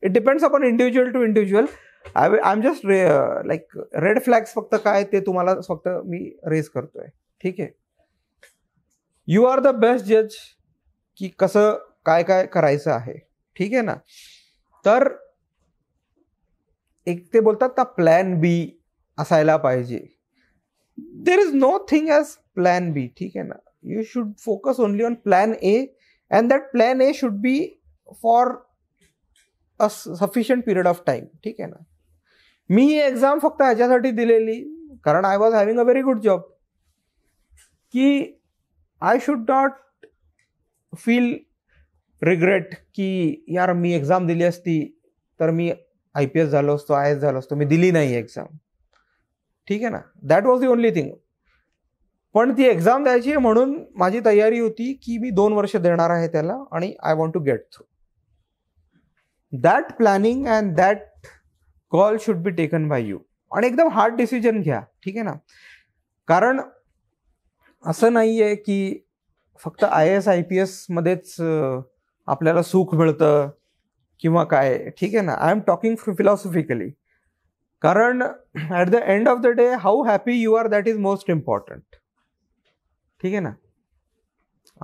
It depends upon individual to individual. I'm just like, red flags red flags फक्त काय ते तुम्हाला फक्त मी raise करतोय ठीक आहे you are the best judge, की कसं काय काय करायचं आहे ठीक आहे ना तर एक ते बोलतात ना प्लान बी असायला पाहिजे there is no thing as plan B ठीक आहे ना you should focus only on plan A and that plan A should be for a sufficient period of time ठीक आहे ना मी ही एक्झाम फक्त ह्याच्यासाठी दिलेली कारण I was having a very good job की I should not feel regret की यार मी एक्झाम दिली असती तर मी आय पी एस झालो असतो आय एस झालो असतो मी दिली नाही एक्झाम ठीक आहे ना that was the only thing पण ती एक्झाम द्यायची म्हणून माझी तयारी होती की मी दोन वर्ष देणार आहे त्याला आणि I want to get through that planning and that call should be taken by you आणि एकदम हार्ड डिसिजन घ्या ठीक आहे ना कारण असं नाही आहे की फक्त आय एस आय पी मध्येच आपल्याला सुख मिळतं किंवा काय ठीक आहे ना आय एम टॉकिंग फिलॉसॉफिकली कारण at the end of the day how happy you are that is most important ठीक आहे ना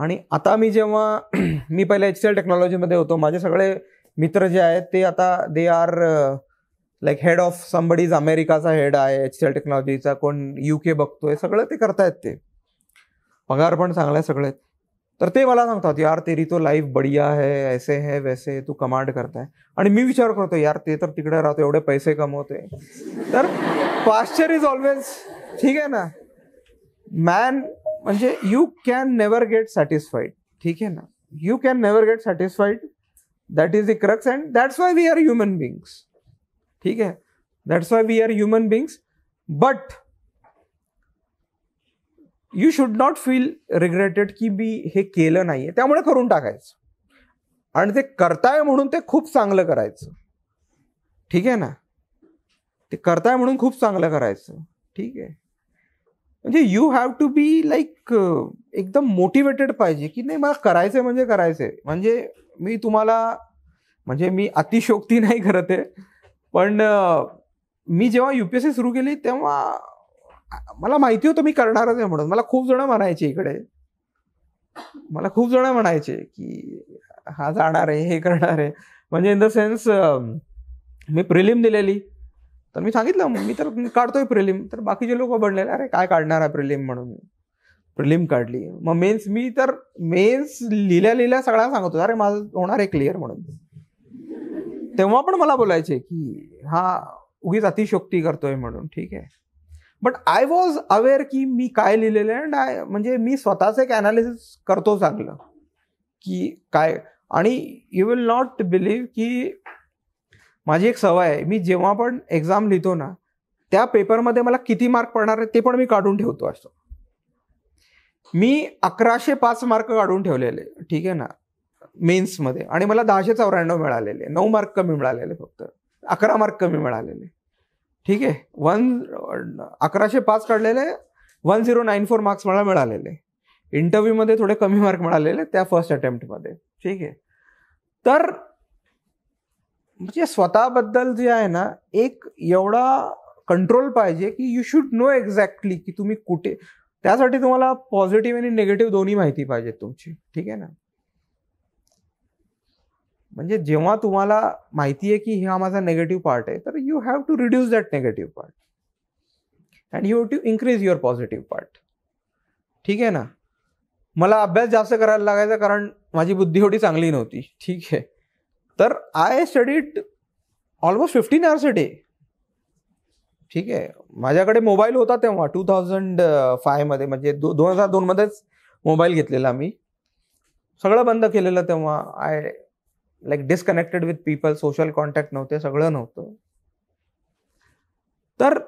आणि आता मी जेव्हा मी पहिले एच सी एल टेक्नॉलॉजीमध्ये होतो माझे सगळे मित्र जे आहेत ते आता they are like head of somebody's अमेरिकाचा हेड आहे एच सी एल टेक्नॉलॉजीचा कोण यू के बघतोय सगळं ते करतायत ते पगार पण चांगला आहे सगळे तर ते मला सांगतात यार तेरी तो लाईफ बढिया है ऐसे है वैसे तू कमांड करताय आणि मी विचार करतो यार ते तर तिकडे राहतो एवढे पैसे कमवते तर पाश्चर इज ऑलवेज ठीक आहे ना मॅन म्हणजे you can never get satisfied ठीक आहे ना you can never get satisfied that is the crux and that's why we are human beings ठीक आहे that's why we are human beings but you should not feel regretted की मी हे केलं नाही आहे त्यामुळे करून टाकायचं आणि ते करताय म्हणून ते खूप चांगलं करायचं ठीक आहे ना ते करताय म्हणून खूप चांगलं करायचं ठीक आहे म्हणजे you have to be like एकदम मोटिवेटेड पाहिजे की नाही मला करायचंय म्हणजे करायचंय म्हणजे मी तुम्हाला म्हणजे मी अतिशोक्ती नाही करते पण मी जेव्हा यू पी एस सी सुरू केली तेव्हा मला माहिती होतं मी करणारच आहे म्हणून मला खूप जण म्हणायचे इकडे मला खूप जण म्हणायचे की हा जाणार आहे हे करणार आहे म्हणजे इन द सेन्स मी प्रिलिम दिलेली तर मी सांगितलं मी तर काढतोय प्रिलिम तर बाकीचे लोक बनलेले अरे काय काढणार आहे प्रिलिम म्हणून प्रिलिम काढली मग मेन्स मी तर मेन्स लिहिल्या लिहिल्या सगळ्यांना सांगतो अरे माझं होणार आहे क्लिअर म्हणून तेव्हा पण मला बोलायचे की हा उगीच अतिशोक्ती करतोय म्हणून ठीक आहे बट आय वॉज अवेअर की मी काय लिहिलेलं आहे अँड आय म्हणजे मी स्वतःच एक अनालिसिस करतो चांगलं की काय आणि यू विल नॉट बिलीव्ह की माझी एक सवय आहे मी जेव्हा पण एक्झाम लिहितो ना त्या पेपरमध्ये मला किती मार्क पडणार आहे ते पण मी काढून ठेवतो असतो मी अकराशे पाच मार्क काढून ठेवलेले ठीक आहे ना मेन्समध्ये आणि मला दहाशे चौऱ्याण्णव मिळालेले नऊ मार्क कमी मिळालेले फक्त अकरा मार्क कमी मिळालेले ठीक आहे वन अकराशे पाच काढलेले one zero nine four marks मला मिळालेले इंटरव्ह्यूमध्ये थोडे कमी मार्क मिळालेले त्या फर्स्ट अटेम्प्टमध्ये ठीक आहे तर म्हणजे स्वतःबद्दल जे आहे ना एक एवढा कंट्रोल पाहिजे की यू शुड नो एक्झॅक्टली की तुम्ही कुठे त्यासाठी तुम्हाला पॉझिटिव्ह आणि निगेटिव्ह दोन्ही माहिती पाहिजे तुमची ठीक आहे ना म्हणजे जेव्हा तुम्हाला माहिती आहे की हा माझा नेगेटिव्ह पार्ट आहे तर you have to reduce that negative part and you have to increase your positive part ठीक आहे ना मला अभ्यास जास्त करायला लागायचा कारण माझी बुद्धी एवढी चांगली नव्हती ठीक आहे तर I studied almost fifteen hours a day ठीक आहे माझ्याकडे मोबाईल होता तेव्हा टू थाउजंड फायमध्ये म्हणजे दो दोन हजार दोनमध्येच मोबाईल घेतलेला मी सगळं बंद केलेलं तेव्हा I like disconnected with people social contact नव्हते सगळं नव्हतं तर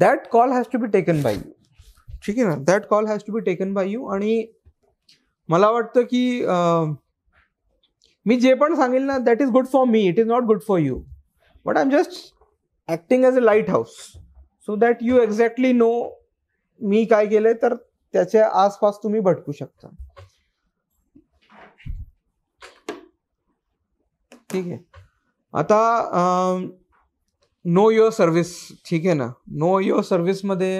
that call has to be taken by you ठीक आहे ना that call has to be taken by you आणि मला वाटतं की मी जे पण सांगेल ना that is good for me it is not good for you but I am just acting as a lighthouse so that you exactly know मी काय केलंय तर त्याच्या आसपास तुम्ही भटकू शकता ठीक आहे आता नो युअर सर्व्हिस ठीक आहे ना नो युअर सर्व्हिसमध्ये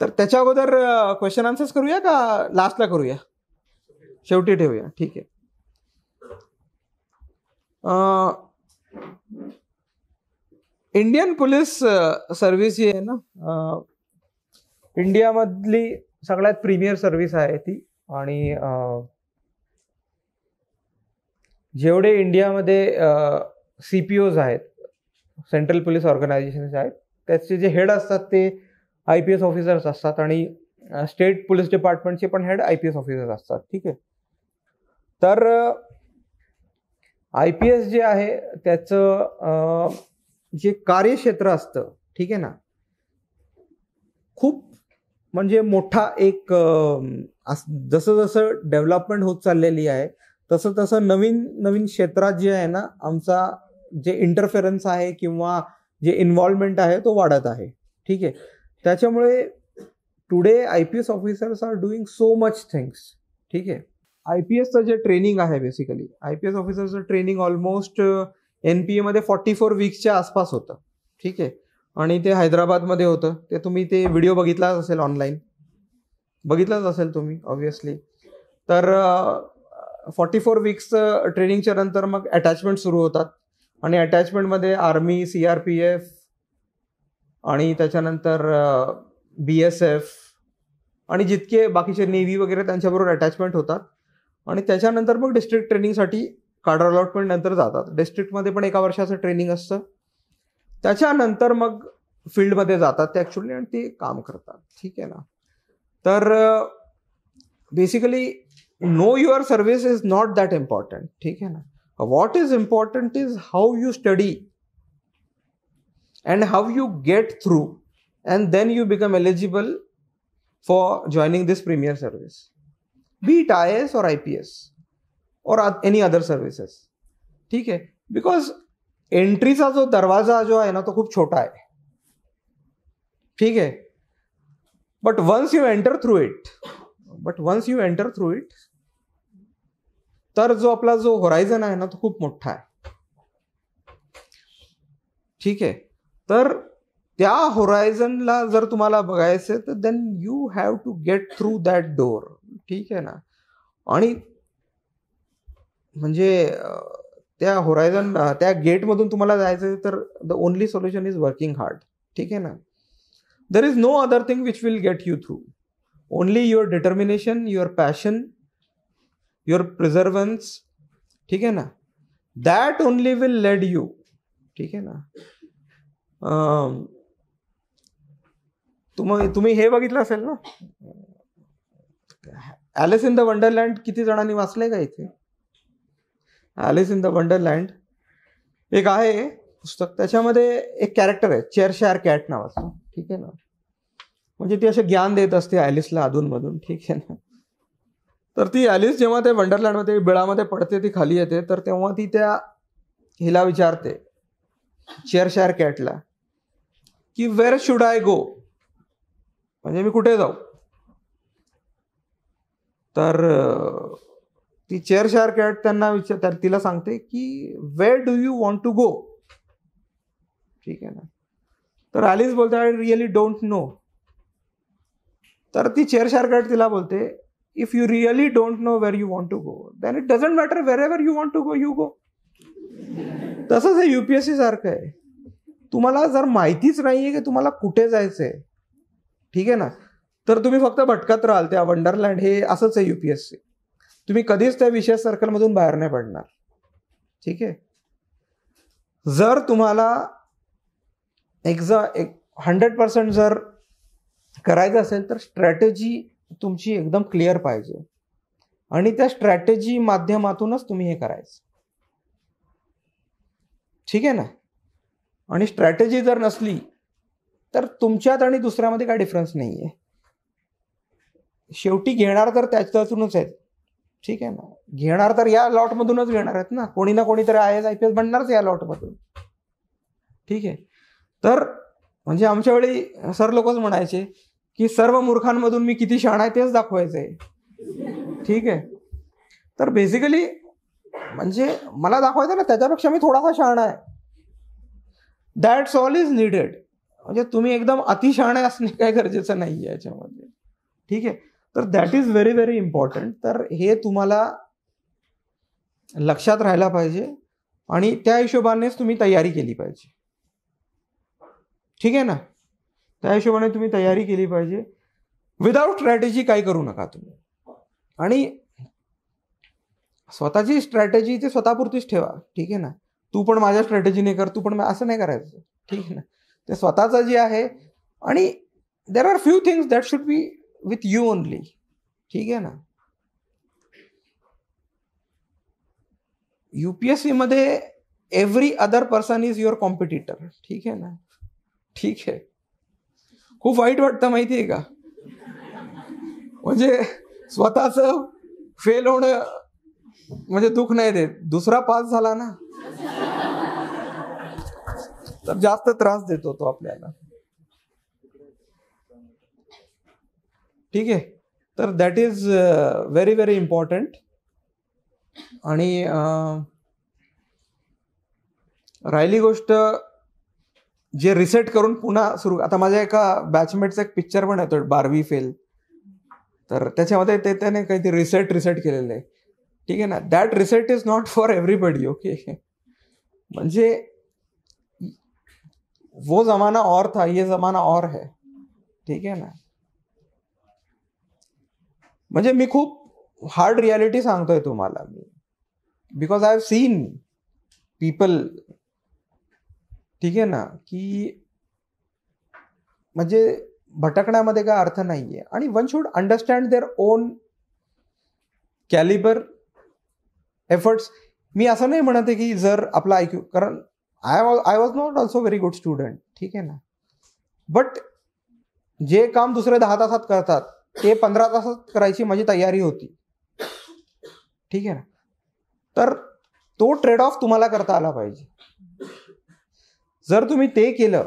तर त्याच्या अगोदर क्वेश्चन आन्सर्स करूया का लास्टला करूया शेवटी ठेवूया ठीक आहे इंडियन पोलीस सर्व्हिस जी आहे ना इंडियामधली सगळ्यात प्रीमियर सर्व्हिस आहे ती आणि जेवढे इंडियामध्ये सी पी ओज आहेत सेंट्रल पोलीस ऑर्गनायझेशन आहेत त्याचे जे हेड असतात ते आय पी एस ऑफिसर्स असतात आणि स्टेट पोलीस डिपार्टमेंटचे पण head I P S officers असतात ठीक आहे तर आय पी एस जे आहे त्याचं जे कार्यक्षेत्र असतं ठीक आहे ना खूप म्हणजे मोठा एक जसं जसं डेव्हलपमेंट होत चाललेली आहे तसं तसं नवीन नवीन क्षेत्रात जे आहे ना आमचा जे इंटरफेरन्स आहे किंवा जे इन्व्हॉल्वमेंट आहे तो वाढत आहे ठीक आहे त्याच्यामुळे today I P S officers are doing so much things ठीक आहे आय पी एसचं जे ट्रेनिंग आहे बेसिकली आय पी एस ऑफिसरचं ट्रेनिंग ऑलमोस्ट एन पी एमध्ये फॉर्टी फोर वीक्सच्या आसपास होतं ठीक आहे आणि ते हैदराबादमध्ये होतं ते तुम्ही ते व्हिडिओ बघितलाच असेल ऑनलाईन बघितलाच असेल तुम्ही ऑब्वियसली तर uh, फॉर्टी फोर वीक्सचं ट्रेनिंगच्या नंतर मग अटॅचमेंट सुरू होतात आणि अटॅचमेंटमध्ये army C R P F आणि त्याच्यानंतर बी एस एफ आणि जितके बाकीचे नेव्ही वगैरे त्यांच्याबरोबर अटॅचमेंट होतात आणि त्याच्यानंतर मग डिस्ट्रिक्ट ट्रेनिंगसाठी कार्डर अलॉटमेंट नंतर जातात डिस्ट्रिक्टमध्ये पण एका वर्षाचं ट्रेनिंग असतं त्याच्यानंतर मग फील्डमध्ये जातात ते ॲक्च्युली आणि ते काम करतात ठीक आहे ना तर basically uh, know your service is not that important ठीक है what is important is how you study and how you get through and then you become eligible for joining this premier service be it IAS or IPS or any other services ठीक है because entry जो दरवाजा जो आहे ना तो खूप छोटा आहे ठीक आहे but once you enter through it but once you enter through it तर जो आपला जो होरायझन आहे ना तो खूप मोठा आहे ठीक आहे तर त्या होरायझनला जर तुम्हाला बघायचं तर then you have to get through that door ठीक आहे ना आणि म्हणजे त्या होरायझन त्या गेटमधून तुम्हाला जायचं तर the only solution is working hard ठीक आहे ना there is no other thing which will get you through only your determination your passion your perseverance ठीक आहे ना that only will lead you ठीक आहे ना तुम्ही तुम्ही हे बघितलं असेल ना ॲलिस इन द वंडरलँड किती जणांनी वाचलंय का इथे ॲलिस इन द वंडरलँड एक आहे पुस्तक त्याच्यामध्ये एक कॅरेक्टर आहे चेअर शेअर कॅट नावाचं ठीक आहे ना म्हणजे ती असे ज्ञान देत असते ॲलिसला अधूनमधून ठीक आहे ना तर ती ॲलिस जेव्हा ते वंडरलँडमध्ये बिळामध्ये पडते ती खाली येते तर तेव्हा ती त्या हिला विचारते शेअर कॅटला की वेर शुड आय गो म्हणजे मी कुठे जाऊ तर ती शेअर कॅट त्यांना विचार तिला सांगते की where do you want to go ठीक आहे ना तर ॲलिस बोलते आय रिअली डोंट नो तर ती चेअरशार कॅट तिला बोलते if you really don't know where you want to go, then it doesn't matter wherever you want to go, you go. तसंच हे युपीएससी सारखं आहे तुम्हाला जर माहितीच नाही आहे की तुम्हाला कुठे जायचं आहे ठीक आहे ना तर तुम्ही फक्त भटकत राहाल त्या वंडरलँड हे असंच आहे युपीएससी तुम्ही कधीच त्या विशेष सर्कलमधून बाहेर नाही पडणार ठीक आहे जर तुम्हाला एक्झा एक हंड्रेड पर्सेंट जर करायचं असेल तर स्ट्रॅटेजी तुमची एकदम क्लिअर पाहिजे आणि त्या स्ट्रॅटेजी माध्यमातूनच तुम्ही हे करायचं ठीक आहे ना आणि स्ट्रॅटेजी जर नसली तर तुमच्यात आणि दुसऱ्यामध्ये काय डिफरन्स नाही आहे शेवटी घेणार तर त्याच्यातूनच आहेत ठीक आहे ना घेणार तर या लॉटमधूनच घेणार आहेत ना कोणी ना कोणीतरी I S I P S बनणारच या लॉटमधून ठीक आहे तर म्हणजे आमच्या वेळी सर लोकच म्हणायचे की सर्व मूर्खांमधून मी किती शहाणा आहे तेच दाखवायचं आहे ठीक आहे तर बेसिकली म्हणजे मला दाखवायचं ना त्याच्यापेक्षा मी थोडासा शहाणा आहे दॅट्स ऑल इज निडेड म्हणजे तुम्ही एकदम आहे असणे काय गरजेचं नाही आहे याच्यामध्ये ठीक आहे तर that is very very important तर हे तुम्हाला लक्षात राहायला पाहिजे आणि त्या हिशोबानेच तुम्ही तयारी केली पाहिजे ठीक आहे ना त्या हिशोबाने तुम्ही तयारी केली पाहिजे विदाऊट स्ट्रॅटेजी काय करू नका तुम्ही आणि स्वतःची स्ट्रॅटेजी ते स्वतःपुरतीच ठेवा ठीक आहे ना तू पण माझ्या स्ट्रॅटेजीने कर तू पण असं नाही करायचं ठीक आहे ना ते स्वतःचं जे आहे आणि there are few things that should be with you only ठीक आहे ना युपीएससी मध्ये every other person is your competitor ठीक आहे ना ठीक आहे खूप वाईट वाटतं माहिती आहे का म्हणजे स्वतःच फेल होणं म्हणजे दुःख नाही देत दुसरा पास झाला ना तर जास्त त्रास देतो तो आपल्याला ठीक आहे तर that is very very important आणि uh, राहिली गोष्ट जे रिसेट करून पुन्हा सुरू आता माझ्या एका बॅचमेटचा एक पिक्चर पण येतो बारवी फेल तर त्याच्यामध्ये ते त्याने काहीतरी रिसेट रिसेट केलेलं आहे ठीक आहे ना that reset is not for everybody okay म्हणजे वो जमाना और था ये जमाना और है ठीक आहे ना म्हणजे मी खूप हार्ड रियालिटी सांगतोय तुम्हाला मी because I have seen people ठीक आहे ना की म्हणजे भटकण्यामध्ये काय अर्थ नाही आहे आणि one should understand their own calibre efforts मी असं नाही म्हणत आहे की जर आपला क्यू कारण I was I was not also very good student ठीक आहे ना बट जे काम दुसरे दहा तासात करतात ते पंधरा तासात करायची माझी तयारी होती ठीक आहे ना तर तो ट्रेड ऑफ तुम्हाला करता आला पाहिजे जर तुम्ही ते केलं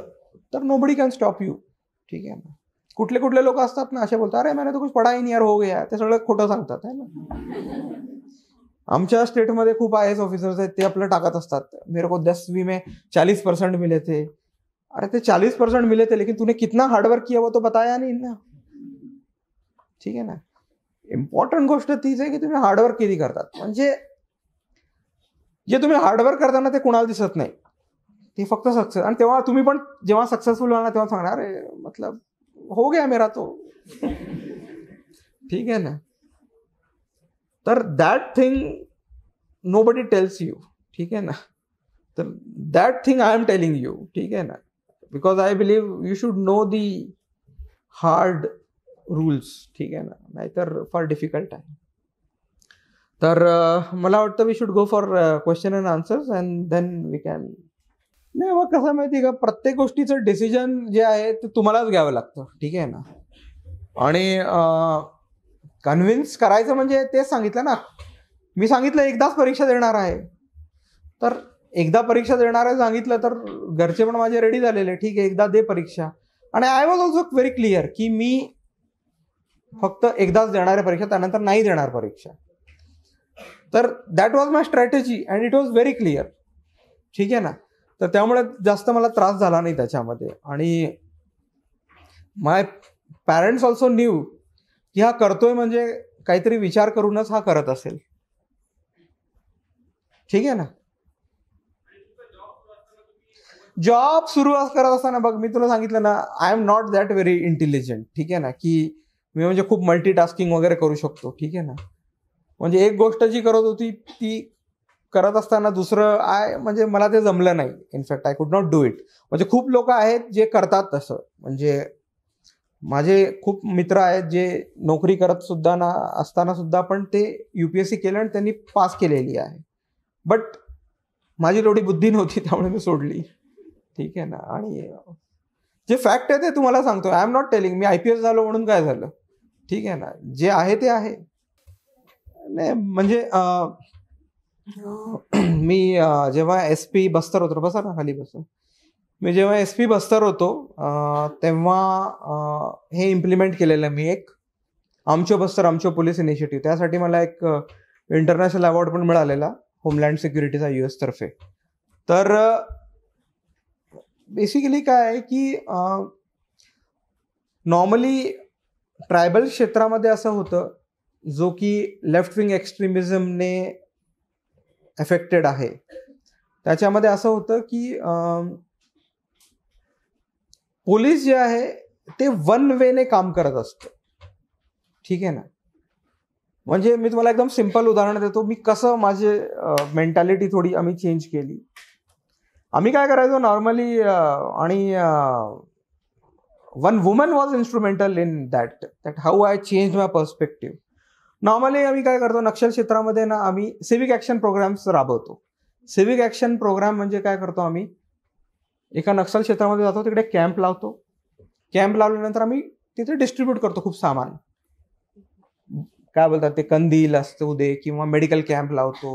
तर नोबडी कॅन स्टॉप यू ठीक आहे ना कुठले कुठले लोक असतात ना असे बोलतात अरे मॅने तो कुछ पढा ही यार हो गया ते सगळं खोटं सांगतात है ना आमच्या स्टेटमध्ये खूप आय एस ऑफिसर्स आहेत ते आपलं टाकत असतात मेरे को वी में चालीस पर्सेंट मिले थे अरे ते चाळीस पर्सेंट मिले थे लेकिन तूने कितना हार्डवर्क किया वो तो बताया नहीं ना ठीक आहे ना इम्पॉर्टंट गोष्ट तीच आहे की तुम्ही हार्डवर्क किती करतात म्हणजे जे तुम्ही हार्डवर्क करताना ते कुणाला दिसत नाही ते फक्त सक्सेस आणि तेव्हा तुम्ही पण जेव्हा सक्सेसफुल व्हाल ना तेव्हा सांगणार अरे मतलब हो गया मेरा तो ठीक आहे ना तर that thing nobody tells you ठीक आहे ना तर that thing I am telling you ठीक आहे ना because I believe you should know the hard rules ठीक आहे ना नाहीतर फार डिफिकल्ट आहे तर मला वाटतं we should go for question and answers and then we can नाही मग कसं माहिती का प्रत्येक गोष्टीचं डिसिजन जे आहे ते तुम्हालाच घ्यावं लागतं ठीक आहे ना आणि कन्व्हिन्स करायचं म्हणजे तेच सांगितलं ना मी सांगितलं एकदाच परीक्षा देणार आहे तर एकदा परीक्षा देणार आहे सांगितलं तर घरचे पण माझे रेडी झालेले ठीक आहे एकदा दे परीक्षा आणि I was also very clear की मी फक्त एकदाच देणार आहे परीक्षा त्यानंतर नाही देणार परीक्षा तर that was my strategy and it was very clear ठीक आहे ना तर त्यामुळे जास्त मला त्रास झाला नाही त्याच्यामध्ये आणि माय पॅरेंट्स ऑल्सो न्यू की हा करतोय म्हणजे काहीतरी विचार करूनच हा करत असेल ठीक आहे ना जॉब सुरू करत असताना बघ मी तुला सांगितलं ना I am not that very intelligent ठीक आहे ना की मी म्हणजे खूप मल्टीटास्किंग वगैरे करू शकतो ठीक आहे ना म्हणजे एक गोष्ट जी करत होती ती करत असताना दुसरं आय म्हणजे मला ते जमलं नाही in fact I could not do it म्हणजे खूप लोक आहेत जे करतात तसं म्हणजे माझे खूप मित्र आहेत जे नोकरी करत सुद्धा ना असताना सुद्धा पण ते यू पी एस सी केलं आणि त्यांनी पास केलेली आहे बट माझी तेवढी बुद्धी नव्हती त्यामुळे मी सोडली ठीक आहे ना आणि जे फॅक्ट आहे ते तुम्हाला सांगतो आय एम नॉट टेलिंग मी आय पी एस झालो म्हणून काय झालं ठीक आहे ना जे आहे ते आहे नाही म्हणजे मी जेव्हा एस पी बस्तर होतो बसा ना खाली बसून मी जेव्हा एस पी बस्तर होतो तेव्हा हे इम्प्लिमेंट केलेलं मी एक आमचो बस्तर आमचो पोलीस इनिशिएटिव्ह त्यासाठी मला एक इंटरनॅशनल अवॉर्ड पण मिळालेला होमलँड सिक्युरिटीचा यू एस तर्फे तर बेसिकली काय आहे की नॉर्मली ट्रायबल क्षेत्रामध्ये असं होतं जो की लेफ्ट विंग एक्स्ट्रीमिझमने एफेक्टेड आहे त्याच्यामध्ये असं होतं की पोलीस जे आहे ते वन वेने काम करत असतं ठीक आहे ना म्हणजे मी तुम्हाला एकदम सिंपल उदाहरण देतो मी कसं माझे मेंटॅलिटी थोडी आम्ही चेंज केली आम्ही काय करायचो नॉर्मली आणि one woman was instrumental in that that how I change my perspective normally आम्ही काय करतो नक्षल क्षेत्रामध्ये ना आम्ही सिविक ॲक्शन प्रोग्राम्स राबवतो सिविक ॲक्शन प्रोग्राम म्हणजे काय करतो आम्ही एका नक्षल क्षेत्रामध्ये जातो तिकडे कॅम्प लावतो कॅम्प लावल्यानंतर आम्ही तिथे डिस्ट्रीब्यूट करतो खूप सामान काय बोलतात ते कंदील असतो दे किंवा मेडिकल कॅम्प लावतो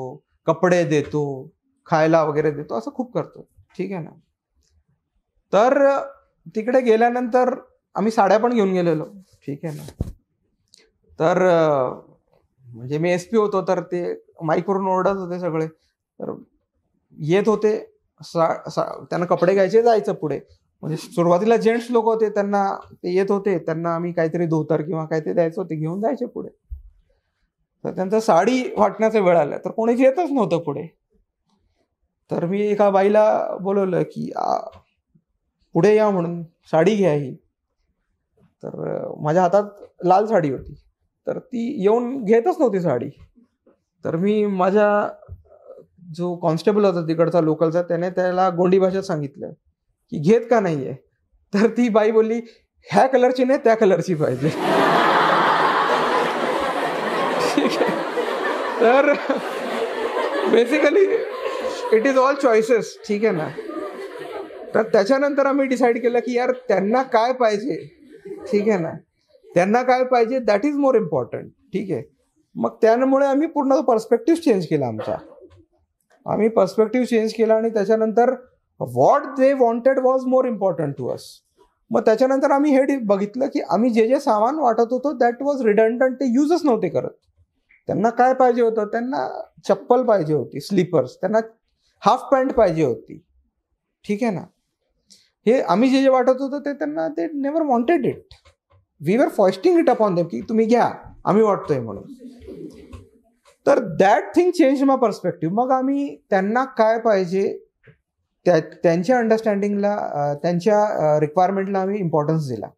कपडे देतो खायला वगैरे देतो असं खूप करतो ठीक आहे ना तर तिकडे गेल्यानंतर आम्ही साड्या पण घेऊन गेलेलो ठीक आहे ना तर म्हणजे मी एस पी होतो तर ते माईकवरून ओरडत होते सगळे तर येत होते त्यांना कपडे घ्यायचे जायचं पुढे म्हणजे सुरुवातीला जेंट्स लोक होते त्यांना ते येत होते त्यांना आम्ही काहीतरी धोतर किंवा काहीतरी द्यायचं होते घेऊन जायचे पुढे तर त्यांचा साडी वाटण्याचा वेळ आला तर कोणी येतच नव्हतं पुढे तर मी एका बाईला बोलवलं की पुढे या म्हणून साडी घ्या ही तर माझ्या हातात लाल साडी होती तर ती येऊन घेतच नव्हती साडी तर मी माझ्या जो कॉन्स्टेबल होता तिकडचा लोकलचा त्याने त्याला गोंडी भाषेत सांगितलं की घेत का नाही आहे तर ती बाई बोलली ह्या कलरची नाही त्या कलरची पाहिजे ठीक तर basically it is all choices ठीक आहे ना तर त्याच्यानंतर आम्ही डिसाईड केलं की यार त्यांना काय पाहिजे ठीक आहे ना त्यांना काय पाहिजे दॅट इज मोर इम्पॉर्टंट ठीक आहे मग त्यामुळे आम्ही पूर्ण पर्स्पेक्टिव्ह चेंज केला आमचा आम्ही पर्स्पेक्टिव्ह चेंज केला आणि त्याच्यानंतर what they wanted was more important to us मग त्याच्यानंतर आम्ही हे बघितलं की आम्ही जे जे सामान वाटत होतो दॅट वॉज रिडंडंट ते यूजच नव्हते करत त्यांना काय पाहिजे होतं त्यांना चप्पल पाहिजे होती स्लीपर्स त्यांना हाफ पॅन्ट पाहिजे होती ठीक आहे ना हे आम्ही जे जे वाटत होतं ते त्यांना ते never wanted it we were fostering it upon them की तुम्ही घ्या आम्ही वाटतोय म्हणून तर that thing change my perspective मग आम्ही त्यांना काय पाहिजे त्या त्यांच्या अंडरस्टँडिंगला त्यांच्या रिक्वायरमेंटला आम्ही इम्पॉर्टन्स दिला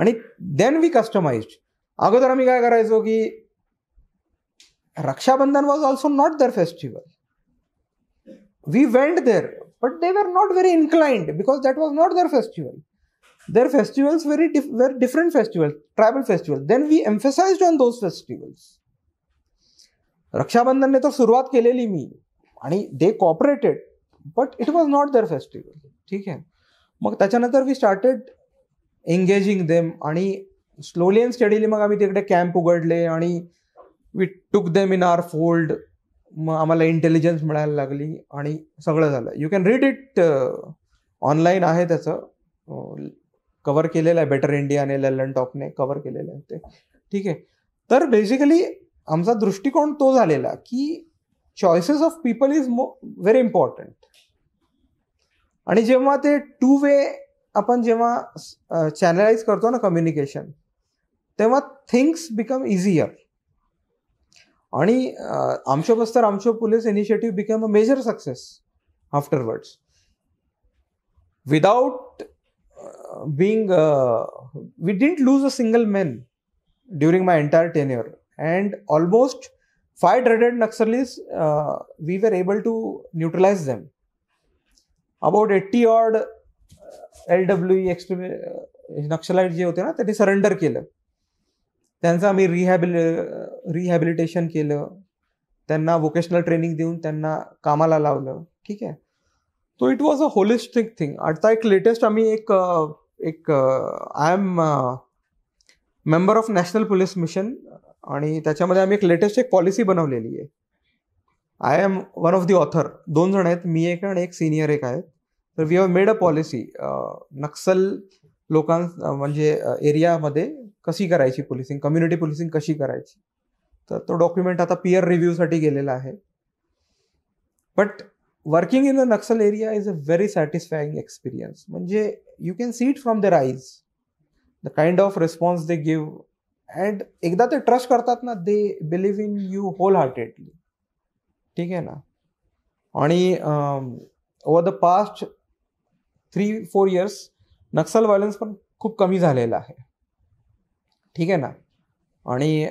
आणि देन वी कस्टमाइज अगोदर आम्ही काय करायचो की Rakshabandhan was also not their festival we went there but they were not very inclined because that was not their festival their festivals very dif- were different festivals, tribal festivals. Then we emphasized on those festivals. रक्षाबंधनने तर सुरुवात केलेली मी आणि they cooperated but it was not their festival ठीक आहे मग त्याच्यानंतर वी स्टार्टेड एंगेजिंग देम आणि स्लोली अँड स्टडीली मग आम्ही तिकडे कॅम्प उघडले आणि we took them in our fold मग आम्हाला इंटेलिजन्स मिळायला लागली आणि सगळं झालं you can read it online आहे त्याचं कवर केलेलं आहे बेटर इंडियाने लेलन टॉपने कव्हर केलेलं आहे ते ठीक आहे तर बेसिकली आमचा दृष्टिकोन तो झालेला की choices of people is more very important आणि जेव्हा ते टू वे आपण जेव्हा चॅनलाइज करतो ना कम्युनिकेशन तेव्हा थिंग्स बिकम इझियर आणि आमच्या बस्तर आमच्या police initiative become a major success afterwards without being we didn't lose a single man during my entire ten and almost five head Naxalis we were able to neutralise them about eighty or LW ex naxalite जे होते ना त्यांनी surrender केलं त्यांचं आम्ही रिहॅबिल rehabilitation केलं त्यांना vocational training देऊन त्यांना कामाला लावलं ठीक आहे तो it was a holistic thing आता एक लेटेस्ट आम्ही एक uh, एक I am member of national police mission आणि त्याच्यामध्ये आम्ही एक लेटेस्ट एक पॉलिसी बनवलेली आहे I am one of the author दोन जण आहेत मी एक आणि एक सिनियर एक आहेत तर we have made a policy Naxal लोकां म्हणजे एरियामध्ये कशी करायची पोलिसिंग कम्युनिटी पोलिसिंग कशी करायची तर तो डॉक्युमेंट आता पीयर रिव्ह्यूसाठी गेलेला आहे but working in the Naxal area is a very satisfying experience म्हणजे you can see it from their eyes the kind of response they give and एकदा ते ट्रस्ट करतात ना they believe in you wholeheartedly ठीक आहे ना आणि over the past three four years Naxal violence पण खूप कमी झालेला आहे ठीक आहे ना आणि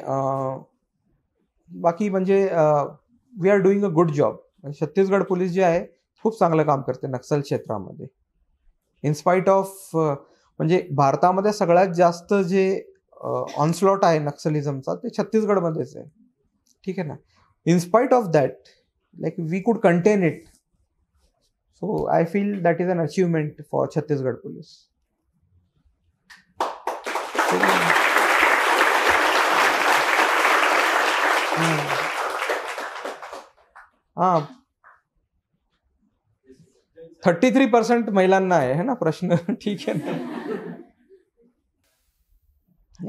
बाकी म्हणजे we are doing a good job Chhattisgarh police जे आहे खूप चांगलं काम करते नक्सल क्षेत्रामध्ये इन्स्पाईट ऑफ म्हणजे भारतामध्ये सगळ्यात जास्त जे ऑनस्लॉट आहे नक्सलिझमचा ते छत्तीसगडमध्येच आहे ठीक आहे ना in spite of that like we could contain it so I feel that is an achievement for Chhattisgarh police Mm. हा थर्टी थ्री पर्सेंट महिलांना आहे ना प्रश्न ठीक आहे ना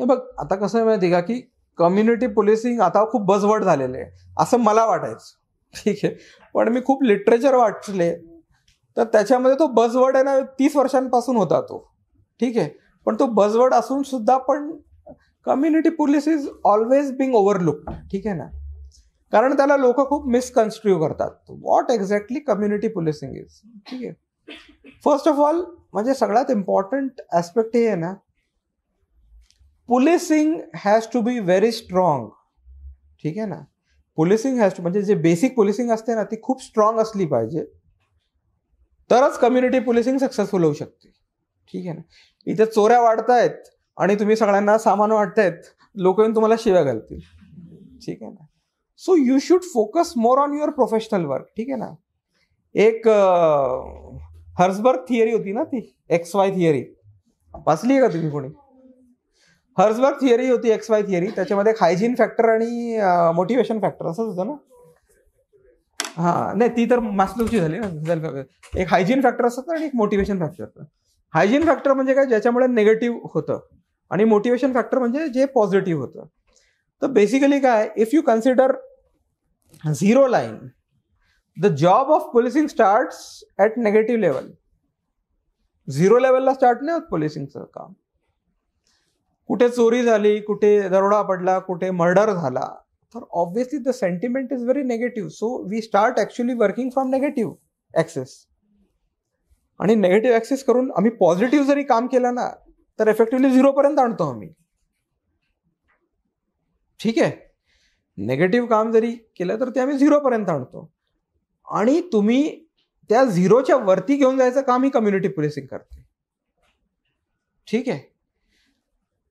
बघ आता कसं माहिती का की कम्युनिटी पोलिसिंग आता खूप बजवट झालेले आहे असं मला वाटायचं ठीक आहे पण मी खूप लिटरेचर वाचले तर त्याच्यामध्ये तो बजवर्ड आहे ना तीस वर्षांपासून होता तो ठीक आहे पण तो बजवर्ड असून सुद्धा पण community police is always being overlook ठीक आहे ना कारण त्याला लोक खूप मिसकन्स्ट्रू करतात what exactly community policing is ठीक आहे फर्स्ट ऑफ ऑल म्हणजे सगळ्यात इम्पॉर्टंट ऍस्पेक्ट हे आहे ना policing has to be very strong ठीक आहे ना पोलिसिंग हॅज टू म्हणजे जे बेसिक पोलिसिंग असते ना ती खूप स्ट्रॉंग असली पाहिजे तरच कम्युनिटी पोलिसिंग सक्सेसफुल होऊ शकते ठीक आहे ना इथे चोऱ्या वाढतायत आणि तुम्ही सगळ्यांना सामान वाटतायत लोक येऊन तुम्हाला शिव्या घालतील ठीक आहे ना so you should focus more on your professional work ठीक आहे ना एक हर्सबर्ग थिअरी होती ना ती एक्स वाय थिअरी वाचली आहे का तुम्ही कोणी हर्सबर्ग थिअरी होती एक्स वाय थिअरी त्याच्यामध्ये हायजीन फॅक्टर आणि मोटिवेशन फॅक्टर असंच होतं ना हा नाही ती तर मास्लोची झाली ना एक हायजीन फॅक्टर असतात आणि एक मोटिवेशन फॅक्टर असतं हायजीन फॅक्टर म्हणजे काय ज्याच्यामुळे नेगेटिव्ह होतं आणि मोटिवेशन फॅक्टर म्हणजे जे पॉझिटिव्ह होतं तर बेसिकली काय if you consider zero line the job of policing starts at negative level zero लेवलला स्टार्ट नाही होत पोलिसिंगचं काम कुठे चोरी झाली कुठे दरोडा पडला कुठे मर्डर झाला तर obviously the sentiment is very negative so we start actually working from negative axis आणि नेगेटिव्ह ॲक्सेस करून आम्ही पॉझिटिव्ह जरी काम केलं ना तर इफेक्टिव्हली झिरोपर्यंत आणतो आम्ही ठीक आहे नेगेटिव्ह काम जरी केलं तर ते आम्ही झिरोपर्यंत आणतो आणि तुम्ही त्या झिरोच्या वरती घेऊन जायचं काम ही कम्युनिटी पोलिसिंग करते ठीक आहे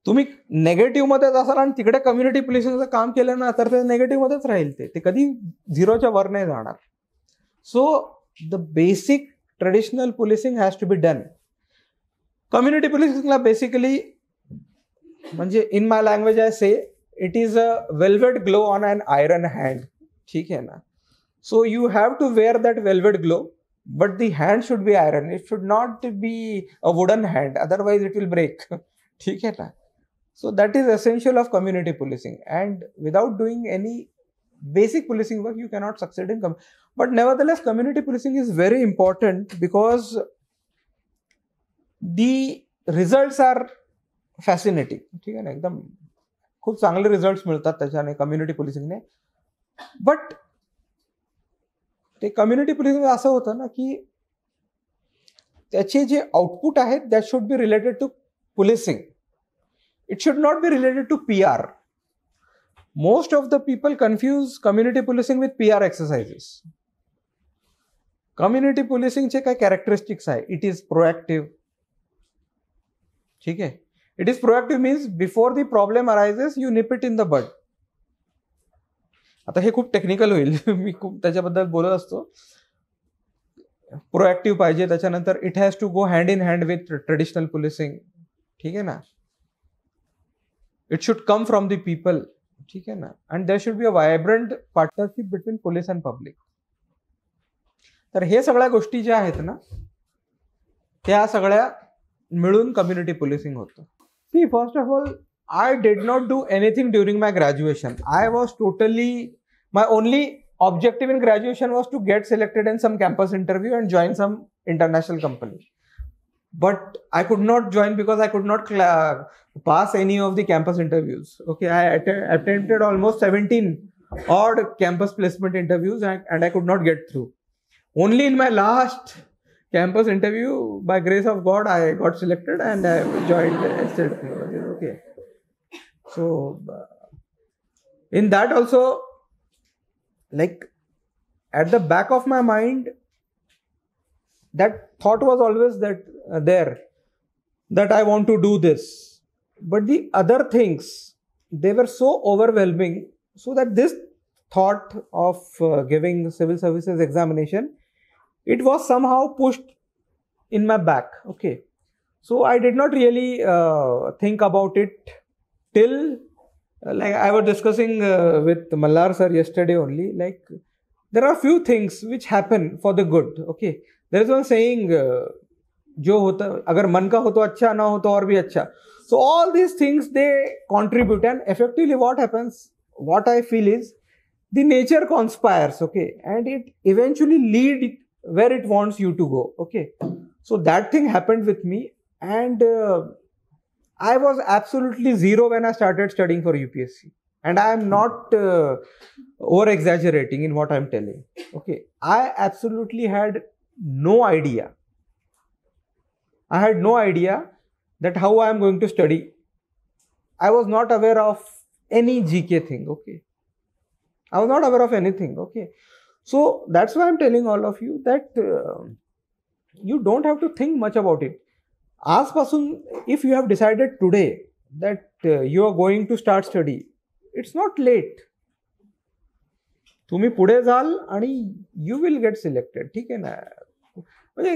तुम्ही नेगेटिव्हमध्येच असाल आणि तिकडे कम्युनिटी पोलिसिंगचं काम केलं ना तर ते नेगेटिव्हमध्येच राहील ते ते कधी झिरोच्या वर नाही जाणार so the basic traditional policing has to be done community पोलिसिंगला बेसिकली म्हणजे in my language I say it is a velvet glow on an iron hand ठीक है ना so you have to wear that velvet glow but the hand should be iron it should not be a wooden hand otherwise it will break ठीक है ना so that is essential of community policing and without doing any basic policing work you cannot succeed in com- but nevertheless community policing is very important because the results are fascinating ठीक है ना एकदम खूप चांगले result मिळतात त्याच्याने community पोलिसिंगने but ते कम्युनिटी पोलिसिंग असं होतं ना की त्याचे जे आउटपुट आहेत that should be related to policing it should not be related to P R most of the people confuse community policing with P R exercises community पोलिसिंगचे काय कॅरेक्टरिस्टिक्स आहे इट इज प्रोएक्टिव्ह ठीक आहे it is proactive means before the problem arises, you nip it in the bud. आता हे खूप technical होईल मी खूप त्याच्याबद्दल बोलत असतो प्रोएक्टिव्ह पाहिजे त्याच्यानंतर it has to go hand in hand with traditional policing ठीक आहे ना it should come from the people ठीक आहे ना and there should be a vibrant partnership between police and public तर हे सगळ्या गोष्टी ज्या आहेत ना त्या सगळ्या मिळून कम्युनिटी पोलिसिंग होतं See, first of all, I did not do anything during my graduation. I was totally, my only objective in graduation was to get selected in some campus interview and join some international company. But I could not join because I could not cl- pass any of the campus interviews. Okay, I att- attempted almost 17 odd campus placement interviews and, and I could not get through. Only in my last campus interview. By grace of God, I got selected and I joined State Okay. So, uh, in that also, like at the back of my mind, that thought was always that uh, there that I want to do this. But the other things, they were so overwhelming, so that this thought of uh, giving civil services examination it was somehow pushed in my back okay so i did not really uh, think about it till uh, like i was discussing uh, with mallar sir yesterday only like there are few things which happen for the good okay there is one saying uh, जो होता अगर मन का हो तो अच्छा ना हो तो और भी अच्छा So all these things they contribute and effectively, what happens? What I feel is, the nature conspires. Okay, and it eventually leads where it wants you to go okay so that thing happened with me and uh, i was absolutely zero when i started studying for upsc and i am not uh, over exaggerating in what i'm telling okay i absolutely had no idea i had no idea that how i am going to study i was not aware of any gk thing okay i was not aware of anything okay So that's why I'm telling all of you that uh, you don't have to think much about it. As person, if you have decided today that uh, you are going to start study, it's not late. तुम्ही पुढे जाल आणि you will get selected ठीक आहे ना म्हणजे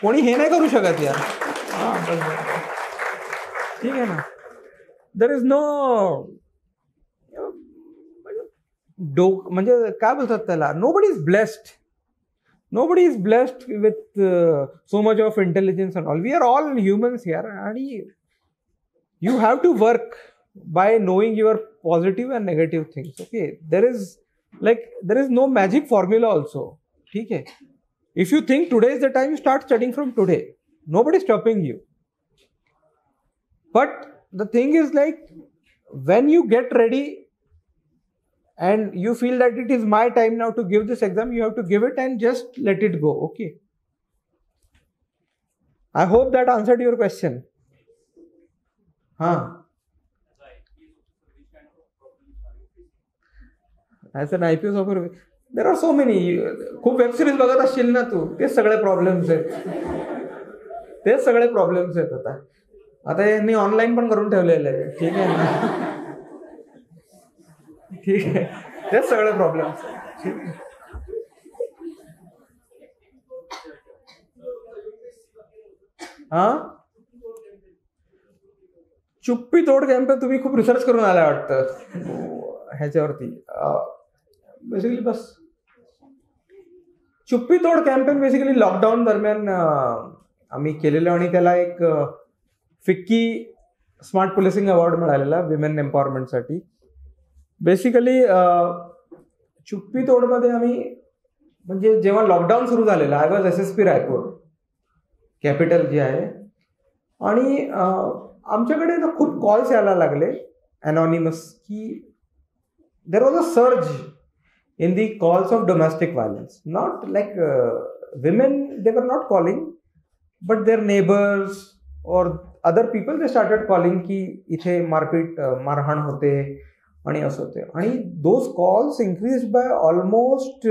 कोणी हे नाही करू शकत यार ठीक आहे ना दर इज नो डो म्हणजे काय बोलतात त्याला nobody is blessed nobody is blessed with so much of intelligence and all we are all humans here आणि you have to work by knowing your positive and negative things okay there is like there is no magic formula also ठीक आहे if you think today is the time you start starting from today nobody stopping you but the thing is like when you get ready and you feel that it is my time now to give this exam, you have to give it and just let it go. Okay. I hope that answered your question. Huh. As an I software. There are so many. So many खूप web series बघत असशील ना तू तेच सगळे problems आहेत तेच सगळे problems आहेत आता आता यांनी ऑनलाईन पण करून hai आहे ठीक ठीक आहे तेच सगळे प्रॉब्लेम हा चुप्पी तोड कॅम्प तुम्ही खूप रिसर्च करून आला वाटतं ह्याच्यावरती बेसिकली बस चुप्पी तोड कॅम्पेन बेसिकली लॉकडाऊन दरम्यान आम्ही केलेलं आणि त्याला एक फिक्की स्मार्ट पोलिसिंग अवॉर्ड मिळालेला विमेन एम्पॉवरमेंटसाठी बेसिकली चुप्पी तोडमध्ये आम्ही म्हणजे जेव्हा लॉकडाऊन सुरू झालेला I was S S P Raipur capital जे आहे आणि आमच्याकडे तर खूप कॉल्स यायला लागले अनॉनिमस की there was a surge in the calls of domestic violence not like women they were not calling but their neighbours और other people they started calling की इथे मारपीट मारहाण होते आणि असं होते आणि those calls increase by almost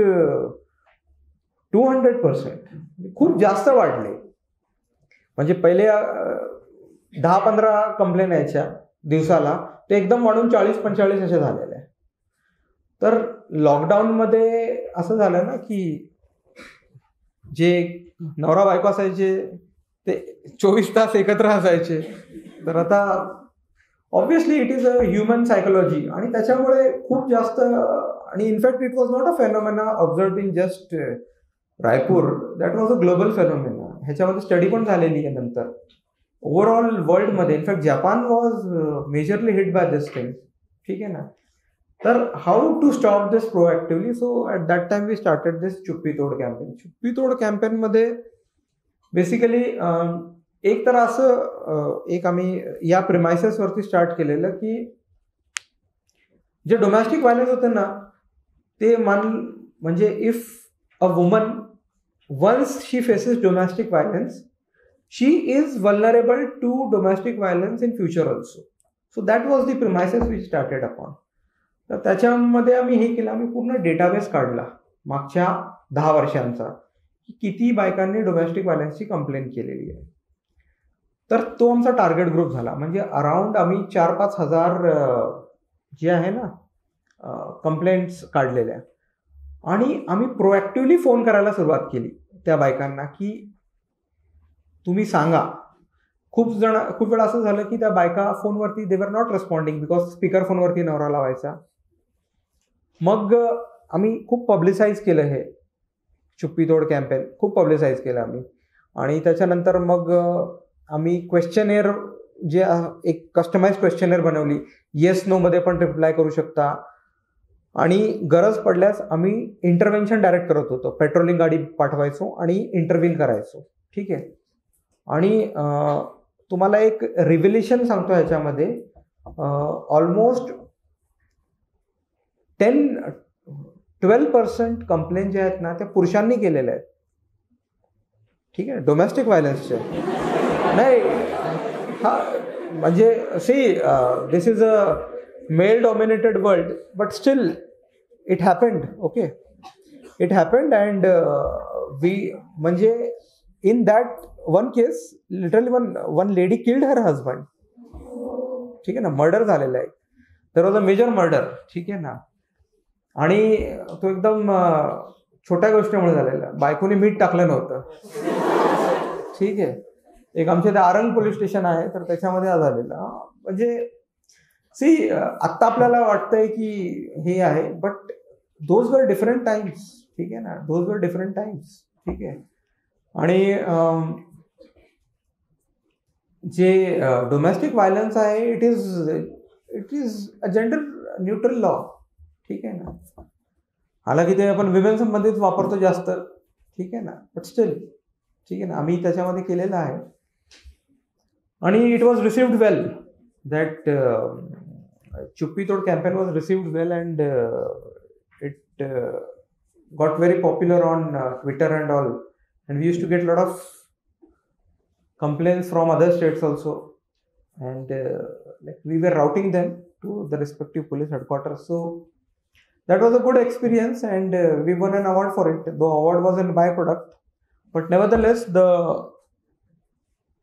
two hundred percent खूप जास्त वाढले म्हणजे पहिले दहा पंधरा कंप्लेन यायच्या दिवसाला ते एकदम वाढून चाळीस पंचेचाळीस असे झालेले तर तर लॉकडाऊनमध्ये असं झालं ना की जे नवरा बायको असायचे ते चोवीस तास एकत्र असायचे तर आता obviously it is a human psychology आणि त्याच्यामुळे खूप जास्त आणि in fact it was not a phenomena observe in just Raipur that was a global phenomena ह्याच्यामध्ये स्टडी पण झालेली आहे नंतर ओव्हरऑल वर्ल्डमध्ये in fact Japan was majorly hit by this thing ठीक आहे ना तर how to stop this proactively so at that time we started this Chuppi तोड कॅम्पेन चुप्पी तोड कॅम्पेनमध्ये बेसिकली एक तर असं एक आम्ही या प्रिमायसेसवरती स्टार्ट केलेलं की जे डोमेस्टिक व्हायलन्स होते ना ते मान म्हणजे if a woman once she faces domestic violence she is vulnerable to domestic violence in future also so that was the premises we started upon तर त्याच्यामध्ये आम्ही हे केलं आम्ही पूर्ण डेटाबेस काढला मागच्या दहा वर्षांचा की किती बायकांनी डोमेस्टिक व्हायलन्सची कंप्लेंट केलेली आहे तर तो आमचा टार्गेट ग्रुप झाला म्हणजे अराऊंड आम्ही चार पाच हजार जे आहे ना कंप्लेंट्स काढलेल्या आणि आम्ही प्रोएक्टिवली फोन करायला सुरुवात केली त्या बायकांना की तुम्ही सांगा खूप जण खूप वेळा असं झालं की त्या बायका फोनवरती दे were not responding because speaker फोनवरती नवरा लावायचा मग आम्ही खूप पब्लिसाईज केलं हे चुप्पी तोड कॅम्पेन खूप पब्लिसाईज केलं आम्ही आणि त्याच्यानंतर मग आम्ही एअर जे एक कस्टमाइज एअर बनवली येस मध्ये पण रिप्लाय करू शकता आणि गरज पडल्यास आम्ही इंटरव्हेन्शन डायरेक्ट करत होतो पेट्रोलिंग गाडी पाठवायचो आणि इंटरव्हिन करायचो ठीक आहे आणि तुम्हाला एक रिव्हल्युशन सांगतो ह्याच्यामध्ये almost ten twelve percent complain जे आहेत ना त्या पुरुषांनी केलेल्या आहेत ठीक आहे डोमेस्टिक व्हायलन्सच्या नाही हा म्हणजे see this is a male dominated world but still it happened okay it happened and we म्हणजे in that one case literally one one lady killed her husband ठीक आहे ना मर्डर झालेला आहे there was a major murder ठीक आहे ना आणि तो एकदम uh, छोट्या गोष्टीमुळे झालेला बायकोने मीठ टाकलं नव्हतं ठीक आहे एक आमच्या इथे आरंग पोलीस स्टेशन आहे तर त्याच्यामध्ये हा झालेला म्हणजे सी आत्ता आपल्याला वाटतंय की हे आहे but those were different times ठीक आहे ना दोज वर डिफरंट टाइम्स ठीक आहे आणि um, जे डोमेस्टिक uh, व्हायलन्स आहे it is it is a gender neutral law ठीक आहे ना हालांकि ते आपण विमेन संबंधित वापरतो जास्त ठीक आहे ना बट स्टील ठीक आहे ना आम्ही त्याच्यामध्ये केलेलं आहे आणि it was received well that चुप्पी तोड campaign was received well and it got very popular on uh, Twitter and all. And we used to get a lot of complaints from other states also. And uh, we were routing them to the respective police headquarters. So that was a good experience, and uh, we won an award for it. The award was a byproduct, but nevertheless, the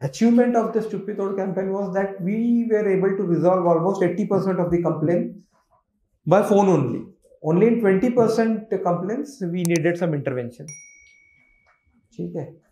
achievement of the Chupitod campaign was that we were able to resolve almost 80% of the complaint by phone only. Only in 20% complaints we needed some intervention. ठीक है